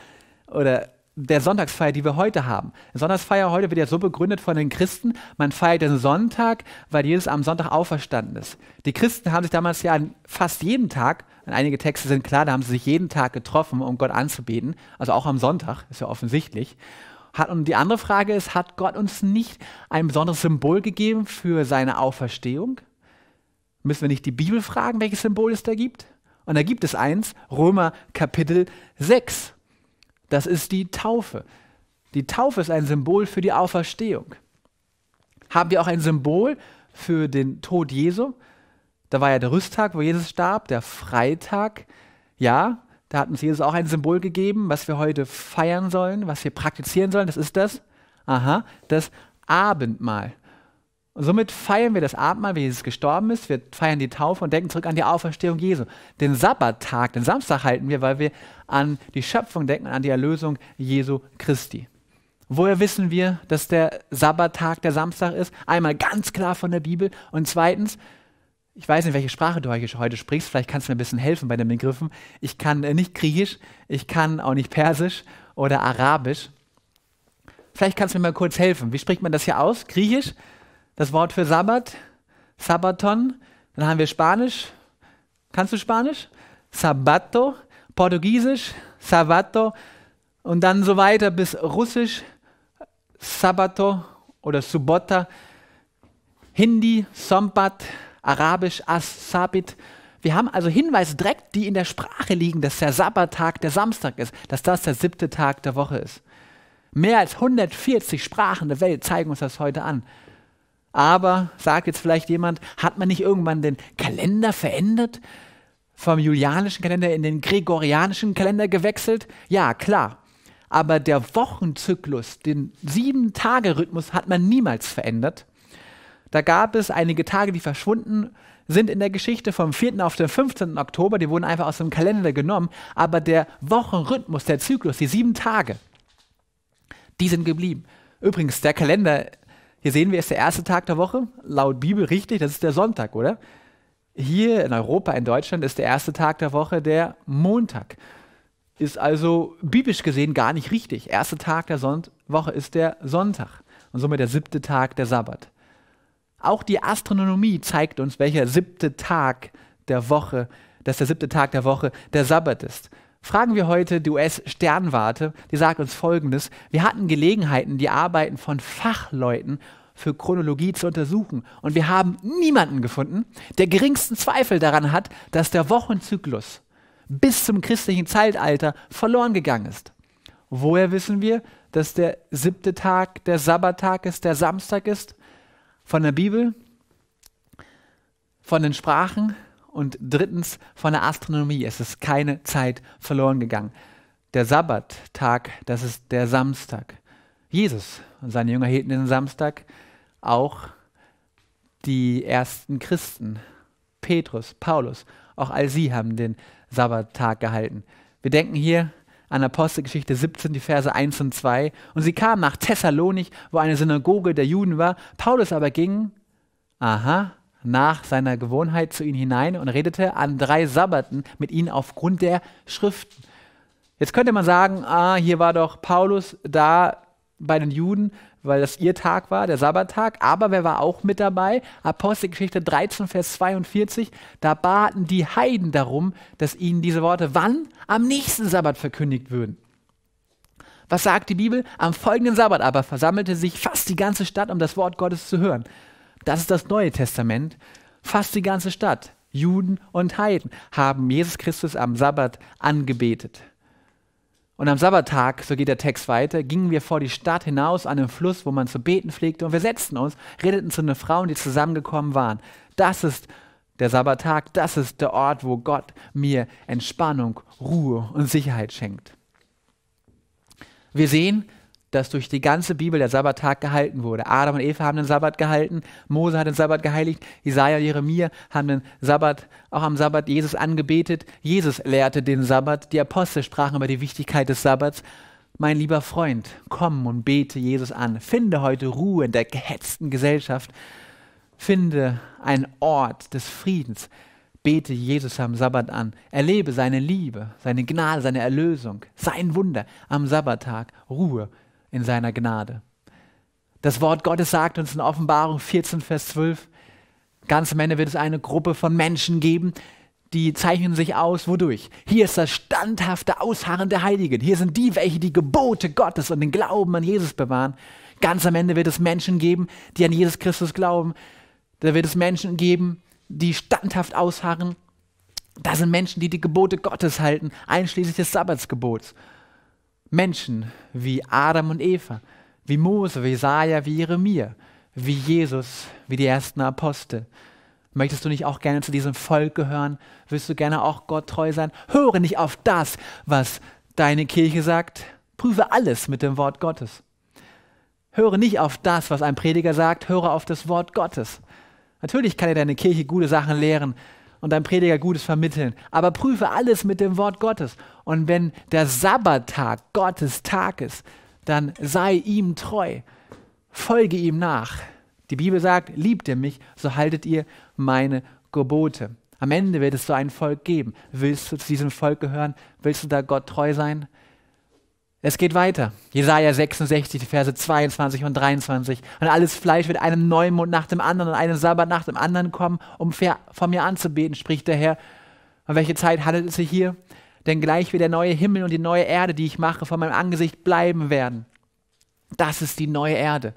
oder der Sonntagsfeier, die wir heute haben. Die Sonntagsfeier heute wird ja so begründet von den Christen, man feiert den Sonntag, weil Jesus am Sonntag auferstanden ist. Die Christen haben sich damals ja an fast jeden Tag, und einige Texte sind klar, da haben sie sich jeden Tag getroffen, um Gott anzubeten, also auch am Sonntag, ist ja offensichtlich. und die andere Frage ist, hat Gott uns nicht ein besonderes Symbol gegeben für seine Auferstehung? Müssen wir nicht die Bibel fragen, welches Symbol es da gibt? Und da gibt es eins, Römer Kapitel 6. Das ist die Taufe. Die Taufe ist ein Symbol für die Auferstehung. Haben wir auch ein Symbol für den Tod Jesu? Da war ja der Rüsttag, wo Jesus starb, der Freitag. Ja, da hat uns Jesus auch ein Symbol gegeben, was wir heute feiern sollen, was wir praktizieren sollen. Das ist das, aha, das Abendmahl. Und somit feiern wir das Abendmahl, wie Jesus gestorben ist. Wir feiern die Taufe und denken zurück an die Auferstehung Jesu. Den Sabbattag, den Samstag halten wir, weil wir an die Schöpfung denken, an die Erlösung Jesu Christi. Woher wissen wir, dass der Sabbattag der Samstag ist? Einmal ganz klar von der Bibel und zweitens, ich weiß nicht, welche Sprache du heute sprichst, vielleicht kannst du mir ein bisschen helfen bei den Begriffen. Ich kann äh, nicht Griechisch, ich kann auch nicht Persisch oder Arabisch. Vielleicht kannst du mir mal kurz helfen. Wie spricht man das hier aus? Griechisch? das Wort für Sabbat, Sabaton. Dann haben wir Spanisch. Kannst du Spanisch? Sabato. Portugiesisch, Sabato. Und dann so weiter bis Russisch, Sabato oder Subota. Hindi, Sombat, Arabisch, As-Sabit. Wir haben also Hinweise direkt, die in der Sprache liegen, dass der Sabbattag der Samstag ist, dass das der siebte Tag der Woche ist. Mehr als 140 Sprachen der Welt zeigen uns das heute an. Aber, sagt jetzt vielleicht jemand, hat man nicht irgendwann den Kalender verändert? Vom julianischen Kalender in den gregorianischen Kalender gewechselt? Ja, klar. Aber der Wochenzyklus, den Sieben-Tage-Rhythmus hat man niemals verändert. Da gab es einige Tage, die verschwunden sind in der Geschichte vom 4. auf den 15. Oktober. Die wurden einfach aus dem Kalender genommen. Aber der Wochenrhythmus, der Zyklus, die sieben Tage, die sind geblieben. Übrigens, der Kalender hier sehen wir, ist der erste Tag der Woche, laut Bibel richtig, das ist der Sonntag, oder? Hier in Europa, in Deutschland, ist der erste Tag der Woche der Montag. Ist also biblisch gesehen gar nicht richtig. Erster Tag der Sonnt Woche ist der Sonntag und somit der siebte Tag der Sabbat. Auch die Astronomie zeigt uns, welcher siebte Tag der Woche, dass der siebte Tag der Woche der Sabbat ist fragen wir heute die US-Sternwarte. Die sagt uns Folgendes. Wir hatten Gelegenheiten, die Arbeiten von Fachleuten für Chronologie zu untersuchen. Und wir haben niemanden gefunden, der geringsten Zweifel daran hat, dass der Wochenzyklus bis zum christlichen Zeitalter verloren gegangen ist. Woher wissen wir, dass der siebte Tag der Sabbattag ist, der Samstag ist? Von der Bibel? Von den Sprachen? Und drittens von der Astronomie. Es ist keine Zeit verloren gegangen. Der Sabbattag, das ist der Samstag. Jesus und seine Jünger hielten den Samstag auch die ersten Christen, Petrus, Paulus, auch all sie haben den Sabbattag gehalten. Wir denken hier an Apostelgeschichte 17, die Verse 1 und 2. Und sie kamen nach Thessalonik, wo eine Synagoge der Juden war. Paulus aber ging, aha, nach seiner Gewohnheit zu ihnen hinein und redete an drei Sabbaten mit ihnen aufgrund der Schriften. Jetzt könnte man sagen, ah, hier war doch Paulus da bei den Juden, weil das ihr Tag war, der Sabbattag, aber wer war auch mit dabei? Apostelgeschichte 13, Vers 42, da baten die Heiden darum, dass ihnen diese Worte wann? Am nächsten Sabbat verkündigt würden. Was sagt die Bibel? Am folgenden Sabbat aber versammelte sich fast die ganze Stadt, um das Wort Gottes zu hören. Das ist das Neue Testament. Fast die ganze Stadt, Juden und Heiden, haben Jesus Christus am Sabbat angebetet. Und am Sabbattag, so geht der Text weiter, gingen wir vor die Stadt hinaus an den Fluss, wo man zu beten pflegte, und wir setzten uns, redeten zu den Frauen, die zusammengekommen waren. Das ist der Sabbattag, das ist der Ort, wo Gott mir Entspannung, Ruhe und Sicherheit schenkt. Wir sehen, dass durch die ganze Bibel der Sabbattag gehalten wurde. Adam und Eva haben den Sabbat gehalten, Mose hat den Sabbat geheiligt, Isaiah und Jeremia haben den Sabbat, auch am Sabbat Jesus angebetet. Jesus lehrte den Sabbat, die Apostel sprachen über die Wichtigkeit des Sabbats. Mein lieber Freund, komm und bete Jesus an. Finde heute Ruhe in der gehetzten Gesellschaft. Finde einen Ort des Friedens. Bete Jesus am Sabbat an. Erlebe seine Liebe, seine Gnade, seine Erlösung, sein Wunder am Sabbattag. Ruhe in seiner Gnade. Das Wort Gottes sagt uns in Offenbarung 14, Vers 12, ganz am Ende wird es eine Gruppe von Menschen geben, die zeichnen sich aus, wodurch? Hier ist das standhafte Ausharren der Heiligen. Hier sind die, welche die Gebote Gottes und den Glauben an Jesus bewahren. Ganz am Ende wird es Menschen geben, die an Jesus Christus glauben. Da wird es Menschen geben, die standhaft ausharren. Da sind Menschen, die die Gebote Gottes halten, einschließlich des Sabbatsgebots. Menschen wie Adam und Eva, wie Mose, wie Saja, wie Jeremia, wie Jesus, wie die ersten Apostel. Möchtest du nicht auch gerne zu diesem Volk gehören? Willst du gerne auch Gott treu sein? Höre nicht auf das, was deine Kirche sagt. Prüfe alles mit dem Wort Gottes. Höre nicht auf das, was ein Prediger sagt, höre auf das Wort Gottes. Natürlich kann dir deine Kirche gute Sachen lehren und dein Prediger Gutes vermitteln, aber prüfe alles mit dem Wort Gottes und wenn der Sabbattag Gottes Tag ist, dann sei ihm treu, folge ihm nach. Die Bibel sagt, liebt ihr mich, so haltet ihr meine Gebote. Am Ende wird es so ein Volk geben. Willst du zu diesem Volk gehören? Willst du da Gott treu sein? Es geht weiter. Jesaja 66, die Verse 22 und 23. Und alles Fleisch wird einem Neumond nach dem anderen und einem Sabbat nach dem anderen kommen, um von mir anzubeten, spricht der Herr. Und welche Zeit handelt es sich hier? denn gleich wie der neue Himmel und die neue Erde, die ich mache, vor meinem Angesicht bleiben werden. Das ist die neue Erde.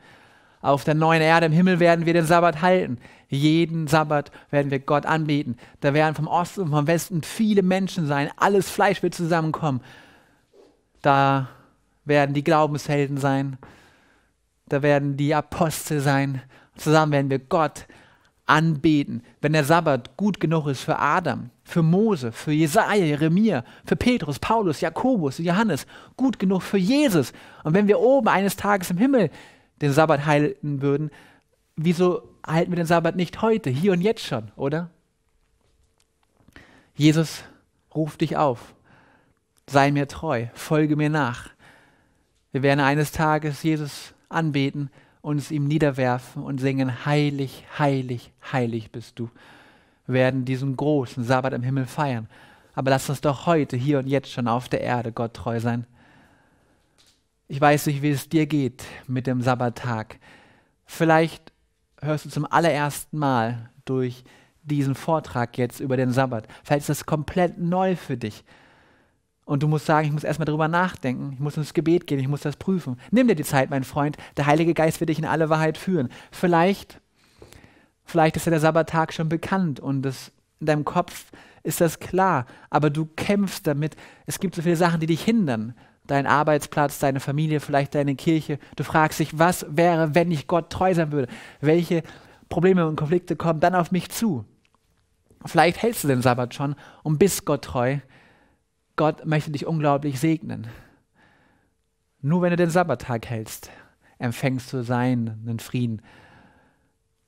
Auf der neuen Erde im Himmel werden wir den Sabbat halten. Jeden Sabbat werden wir Gott anbeten. Da werden vom Osten und vom Westen viele Menschen sein. Alles Fleisch wird zusammenkommen. Da werden die Glaubenshelden sein. Da werden die Apostel sein. Zusammen werden wir Gott anbeten. Wenn der Sabbat gut genug ist für Adam, für Mose, für Jesaja, Jeremia, für Petrus, Paulus, Jakobus, Johannes, gut genug für Jesus. Und wenn wir oben eines Tages im Himmel den Sabbat halten würden, wieso halten wir den Sabbat nicht heute, hier und jetzt schon, oder? Jesus ruft dich auf, sei mir treu, folge mir nach. Wir werden eines Tages Jesus anbeten, uns ihm niederwerfen und singen, heilig, heilig, heilig bist du werden diesen großen Sabbat im Himmel feiern. Aber lass uns doch heute, hier und jetzt schon auf der Erde Gott treu sein. Ich weiß nicht, wie es dir geht mit dem Sabbattag. Vielleicht hörst du zum allerersten Mal durch diesen Vortrag jetzt über den Sabbat. Vielleicht ist das komplett neu für dich. Und du musst sagen, ich muss erstmal darüber nachdenken, ich muss ins Gebet gehen, ich muss das prüfen. Nimm dir die Zeit, mein Freund, der Heilige Geist wird dich in alle Wahrheit führen. Vielleicht Vielleicht ist ja der Sabbattag schon bekannt und das, in deinem Kopf ist das klar, aber du kämpfst damit. Es gibt so viele Sachen, die dich hindern. Dein Arbeitsplatz, deine Familie, vielleicht deine Kirche. Du fragst dich, was wäre, wenn ich Gott treu sein würde? Welche Probleme und Konflikte kommen dann auf mich zu? Vielleicht hältst du den Sabbat schon und bist Gott treu. Gott möchte dich unglaublich segnen. Nur wenn du den Sabbattag hältst, empfängst du seinen Frieden.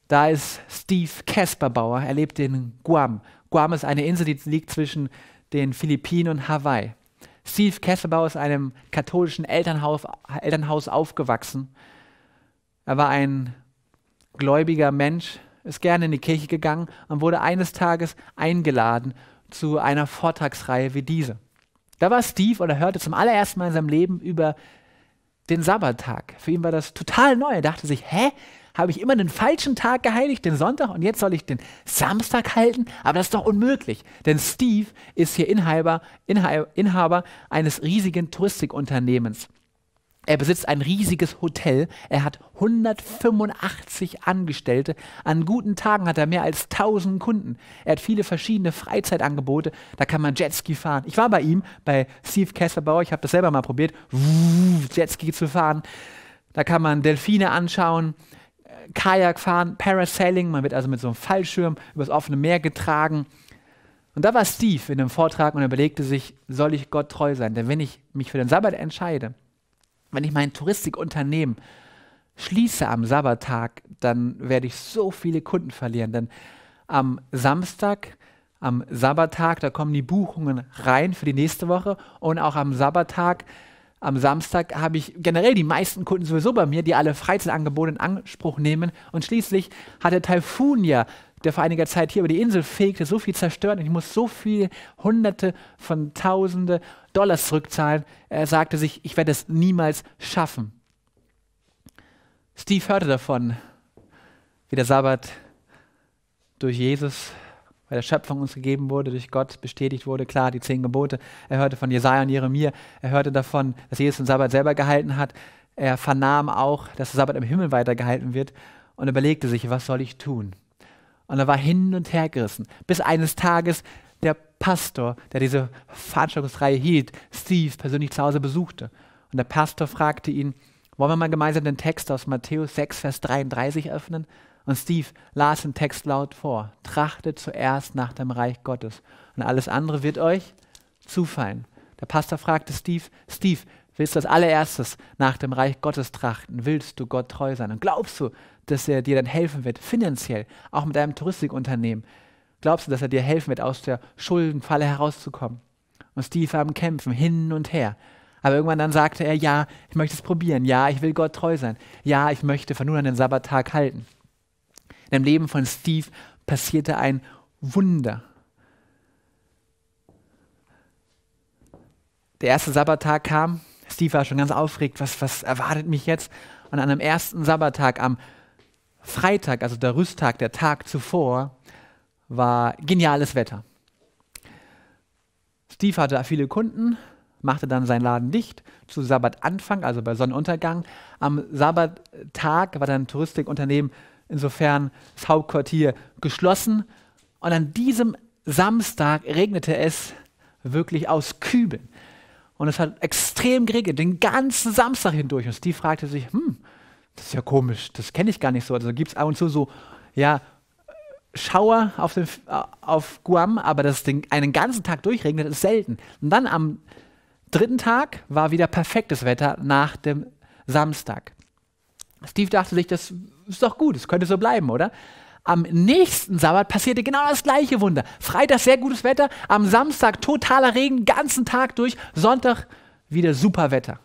Da ist Steve Kasperbauer, er lebt in Guam. Guam ist eine Insel, die liegt zwischen den Philippinen und Hawaii. Steve Kasperbauer ist in einem katholischen Elternhaus, Elternhaus aufgewachsen. Er war ein gläubiger Mensch, ist gerne in die Kirche gegangen und wurde eines Tages eingeladen zu einer Vortragsreihe wie diese. Da war Steve oder hörte zum allerersten Mal in seinem Leben über den Sabbattag. Für ihn war das total neu. Er dachte sich, hä? habe ich immer den falschen Tag geheiligt, den Sonntag, und jetzt soll ich den Samstag halten? Aber das ist doch unmöglich, denn Steve ist hier Inhaber, Inhaber, Inhaber eines riesigen Touristikunternehmens. Er besitzt ein riesiges Hotel. Er hat 185 Angestellte. An guten Tagen hat er mehr als 1000 Kunden. Er hat viele verschiedene Freizeitangebote. Da kann man Jetski fahren. Ich war bei ihm, bei Steve Kesselbauer. Ich habe das selber mal probiert, Jetski zu fahren. Da kann man Delfine anschauen. Kajak fahren, Parasailing, man wird also mit so einem Fallschirm übers offene Meer getragen. Und da war Steve in einem Vortrag und er überlegte sich, soll ich Gott treu sein? Denn wenn ich mich für den Sabbat entscheide, wenn ich mein Touristikunternehmen schließe am Sabbattag, dann werde ich so viele Kunden verlieren. Denn am Samstag, am Sabbattag, da kommen die Buchungen rein für die nächste Woche und auch am Sabbattag am Samstag habe ich generell die meisten Kunden sowieso bei mir, die alle Freizeitangebote in Anspruch nehmen. Und schließlich hat der Taifun ja der vor einiger Zeit hier über die Insel fegte, so viel zerstört und ich muss so viele Hunderte von Tausende Dollars zurückzahlen. Er sagte sich, ich werde es niemals schaffen. Steve hörte davon, wie der Sabbat durch Jesus weil der Schöpfung uns gegeben wurde, durch Gott bestätigt wurde. Klar, die zehn Gebote. Er hörte von Jesaja und Jeremia. Er hörte davon, dass Jesus den Sabbat selber gehalten hat. Er vernahm auch, dass der Sabbat im Himmel weitergehalten wird und überlegte sich, was soll ich tun? Und er war hin und her gerissen, bis eines Tages der Pastor, der diese Veranstaltungsreihe hielt, Steve persönlich zu Hause besuchte. Und der Pastor fragte ihn, wollen wir mal gemeinsam den Text aus Matthäus 6, Vers 33 öffnen? Und Steve las den Text laut vor. Trachtet zuerst nach dem Reich Gottes und alles andere wird euch zufallen. Der Pastor fragte Steve, Steve, willst du als allererstes nach dem Reich Gottes trachten? Willst du Gott treu sein? Und glaubst du, dass er dir dann helfen wird, finanziell, auch mit deinem Touristikunternehmen? Glaubst du, dass er dir helfen wird, aus der Schuldenfalle herauszukommen? Und Steve war am Kämpfen, hin und her. Aber irgendwann dann sagte er, ja, ich möchte es probieren, ja, ich will Gott treu sein, ja, ich möchte von nun an den Sabbattag halten. In dem Leben von Steve passierte ein Wunder. Der erste Sabbattag kam, Steve war schon ganz aufgeregt, was, was erwartet mich jetzt? Und an dem ersten Sabbattag, am Freitag, also der Rüsttag, der Tag zuvor, war geniales Wetter. Steve hatte viele Kunden, machte dann seinen Laden dicht zu Sabbatanfang, also bei Sonnenuntergang. Am Sabbattag war dann ein Touristikunternehmen Insofern das Hauptquartier geschlossen. Und an diesem Samstag regnete es wirklich aus Kübeln. Und es hat extrem geregnet, den ganzen Samstag hindurch. Und Steve fragte sich, hm, das ist ja komisch, das kenne ich gar nicht so. Also gibt es ab und zu so, ja, Schauer auf, dem, auf Guam, aber dass es den, einen ganzen Tag durchregnet, ist selten. Und dann am dritten Tag war wieder perfektes Wetter nach dem Samstag. Steve dachte sich, das ist doch gut, es könnte so bleiben, oder? Am nächsten Sabbat passierte genau das gleiche Wunder. Freitag sehr gutes Wetter, am Samstag totaler Regen, ganzen Tag durch, Sonntag wieder super Wetter.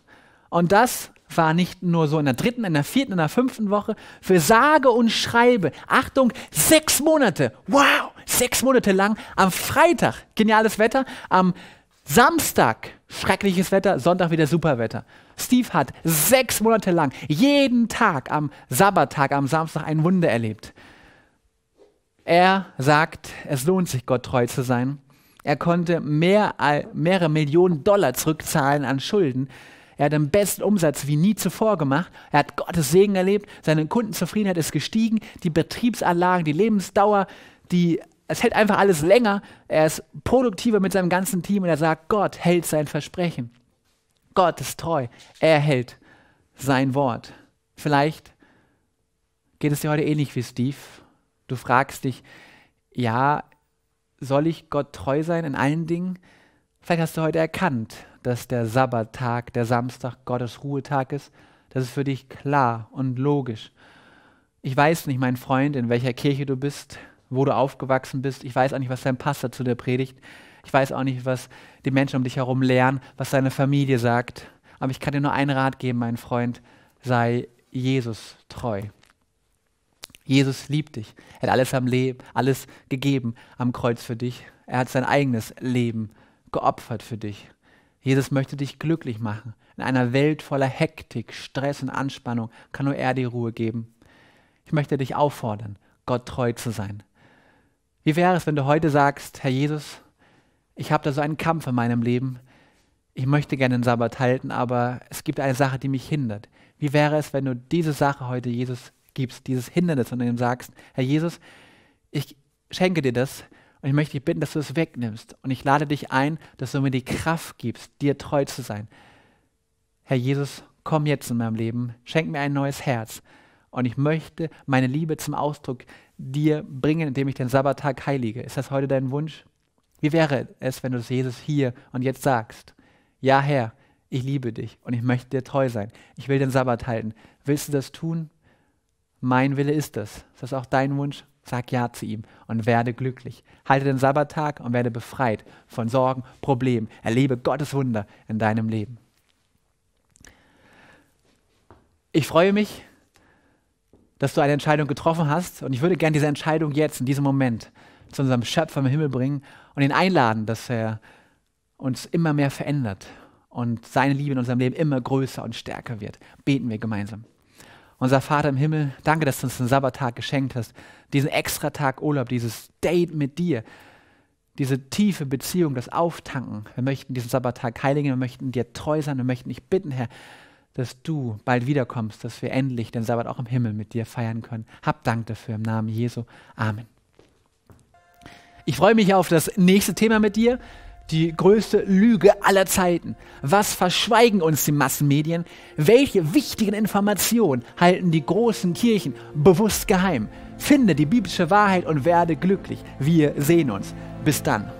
Und das war nicht nur so in der dritten, in der vierten, in der fünften Woche. Für sage und schreibe, Achtung, sechs Monate. Wow, sechs Monate lang. Am Freitag geniales Wetter, am Samstag schreckliches Wetter, Sonntag wieder Superwetter. Steve hat sechs Monate lang jeden Tag am Sabbattag, am Samstag ein Wunder erlebt. Er sagt, es lohnt sich, Gott treu zu sein. Er konnte mehr, mehrere Millionen Dollar zurückzahlen an Schulden. Er hat den besten Umsatz wie nie zuvor gemacht. Er hat Gottes Segen erlebt. Seine Kundenzufriedenheit ist gestiegen. Die Betriebsanlagen, die Lebensdauer, die es hält einfach alles länger. Er ist produktiver mit seinem ganzen Team und er sagt, Gott hält sein Versprechen. Gott ist treu. Er hält sein Wort. Vielleicht geht es dir heute ähnlich wie Steve. Du fragst dich, ja, soll ich Gott treu sein in allen Dingen? Vielleicht hast du heute erkannt, dass der Sabbattag, der Samstag Gottes Ruhetag ist. Das ist für dich klar und logisch. Ich weiß nicht, mein Freund, in welcher Kirche du bist, wo du aufgewachsen bist. Ich weiß auch nicht, was dein Pastor zu dir predigt. Ich weiß auch nicht, was die Menschen um dich herum lernen, was deine Familie sagt. Aber ich kann dir nur einen Rat geben, mein Freund. Sei Jesus treu. Jesus liebt dich. Er hat alles am Leben, alles gegeben am Kreuz für dich. Er hat sein eigenes Leben geopfert für dich. Jesus möchte dich glücklich machen. In einer Welt voller Hektik, Stress und Anspannung kann nur er dir Ruhe geben. Ich möchte dich auffordern, Gott treu zu sein. Wie wäre es, wenn du heute sagst, Herr Jesus, ich habe da so einen Kampf in meinem Leben. Ich möchte gerne den Sabbat halten, aber es gibt eine Sache, die mich hindert. Wie wäre es, wenn du diese Sache heute Jesus gibst, dieses Hindernis und ihm sagst, Herr Jesus, ich schenke dir das und ich möchte dich bitten, dass du es wegnimmst und ich lade dich ein, dass du mir die Kraft gibst, dir treu zu sein. Herr Jesus, komm jetzt in meinem Leben, schenk mir ein neues Herz, und ich möchte meine Liebe zum Ausdruck dir bringen, indem ich den Sabbattag heilige. Ist das heute dein Wunsch? Wie wäre es, wenn du es Jesus hier und jetzt sagst? Ja, Herr, ich liebe dich und ich möchte dir treu sein. Ich will den Sabbat halten. Willst du das tun? Mein Wille ist es. Ist das auch dein Wunsch? Sag Ja zu ihm und werde glücklich. Halte den Sabbattag und werde befreit von Sorgen, Problemen. Erlebe Gottes Wunder in deinem Leben. Ich freue mich, dass du eine Entscheidung getroffen hast. Und ich würde gerne diese Entscheidung jetzt, in diesem Moment, zu unserem Schöpfer im Himmel bringen und ihn einladen, dass er uns immer mehr verändert und seine Liebe in unserem Leben immer größer und stärker wird. Beten wir gemeinsam. Unser Vater im Himmel, danke, dass du uns den Sabbattag geschenkt hast, diesen extra Tag Urlaub, dieses Date mit dir, diese tiefe Beziehung, das Auftanken. Wir möchten diesen Sabbattag heiligen, wir möchten dir treu sein, wir möchten dich bitten, Herr, dass du bald wiederkommst, dass wir endlich den Sabbat auch im Himmel mit dir feiern können. Hab Dank dafür im Namen Jesu. Amen. Ich freue mich auf das nächste Thema mit dir. Die größte Lüge aller Zeiten. Was verschweigen uns die Massenmedien? Welche wichtigen Informationen halten die großen Kirchen bewusst geheim? Finde die biblische Wahrheit und werde glücklich. Wir sehen uns. Bis dann.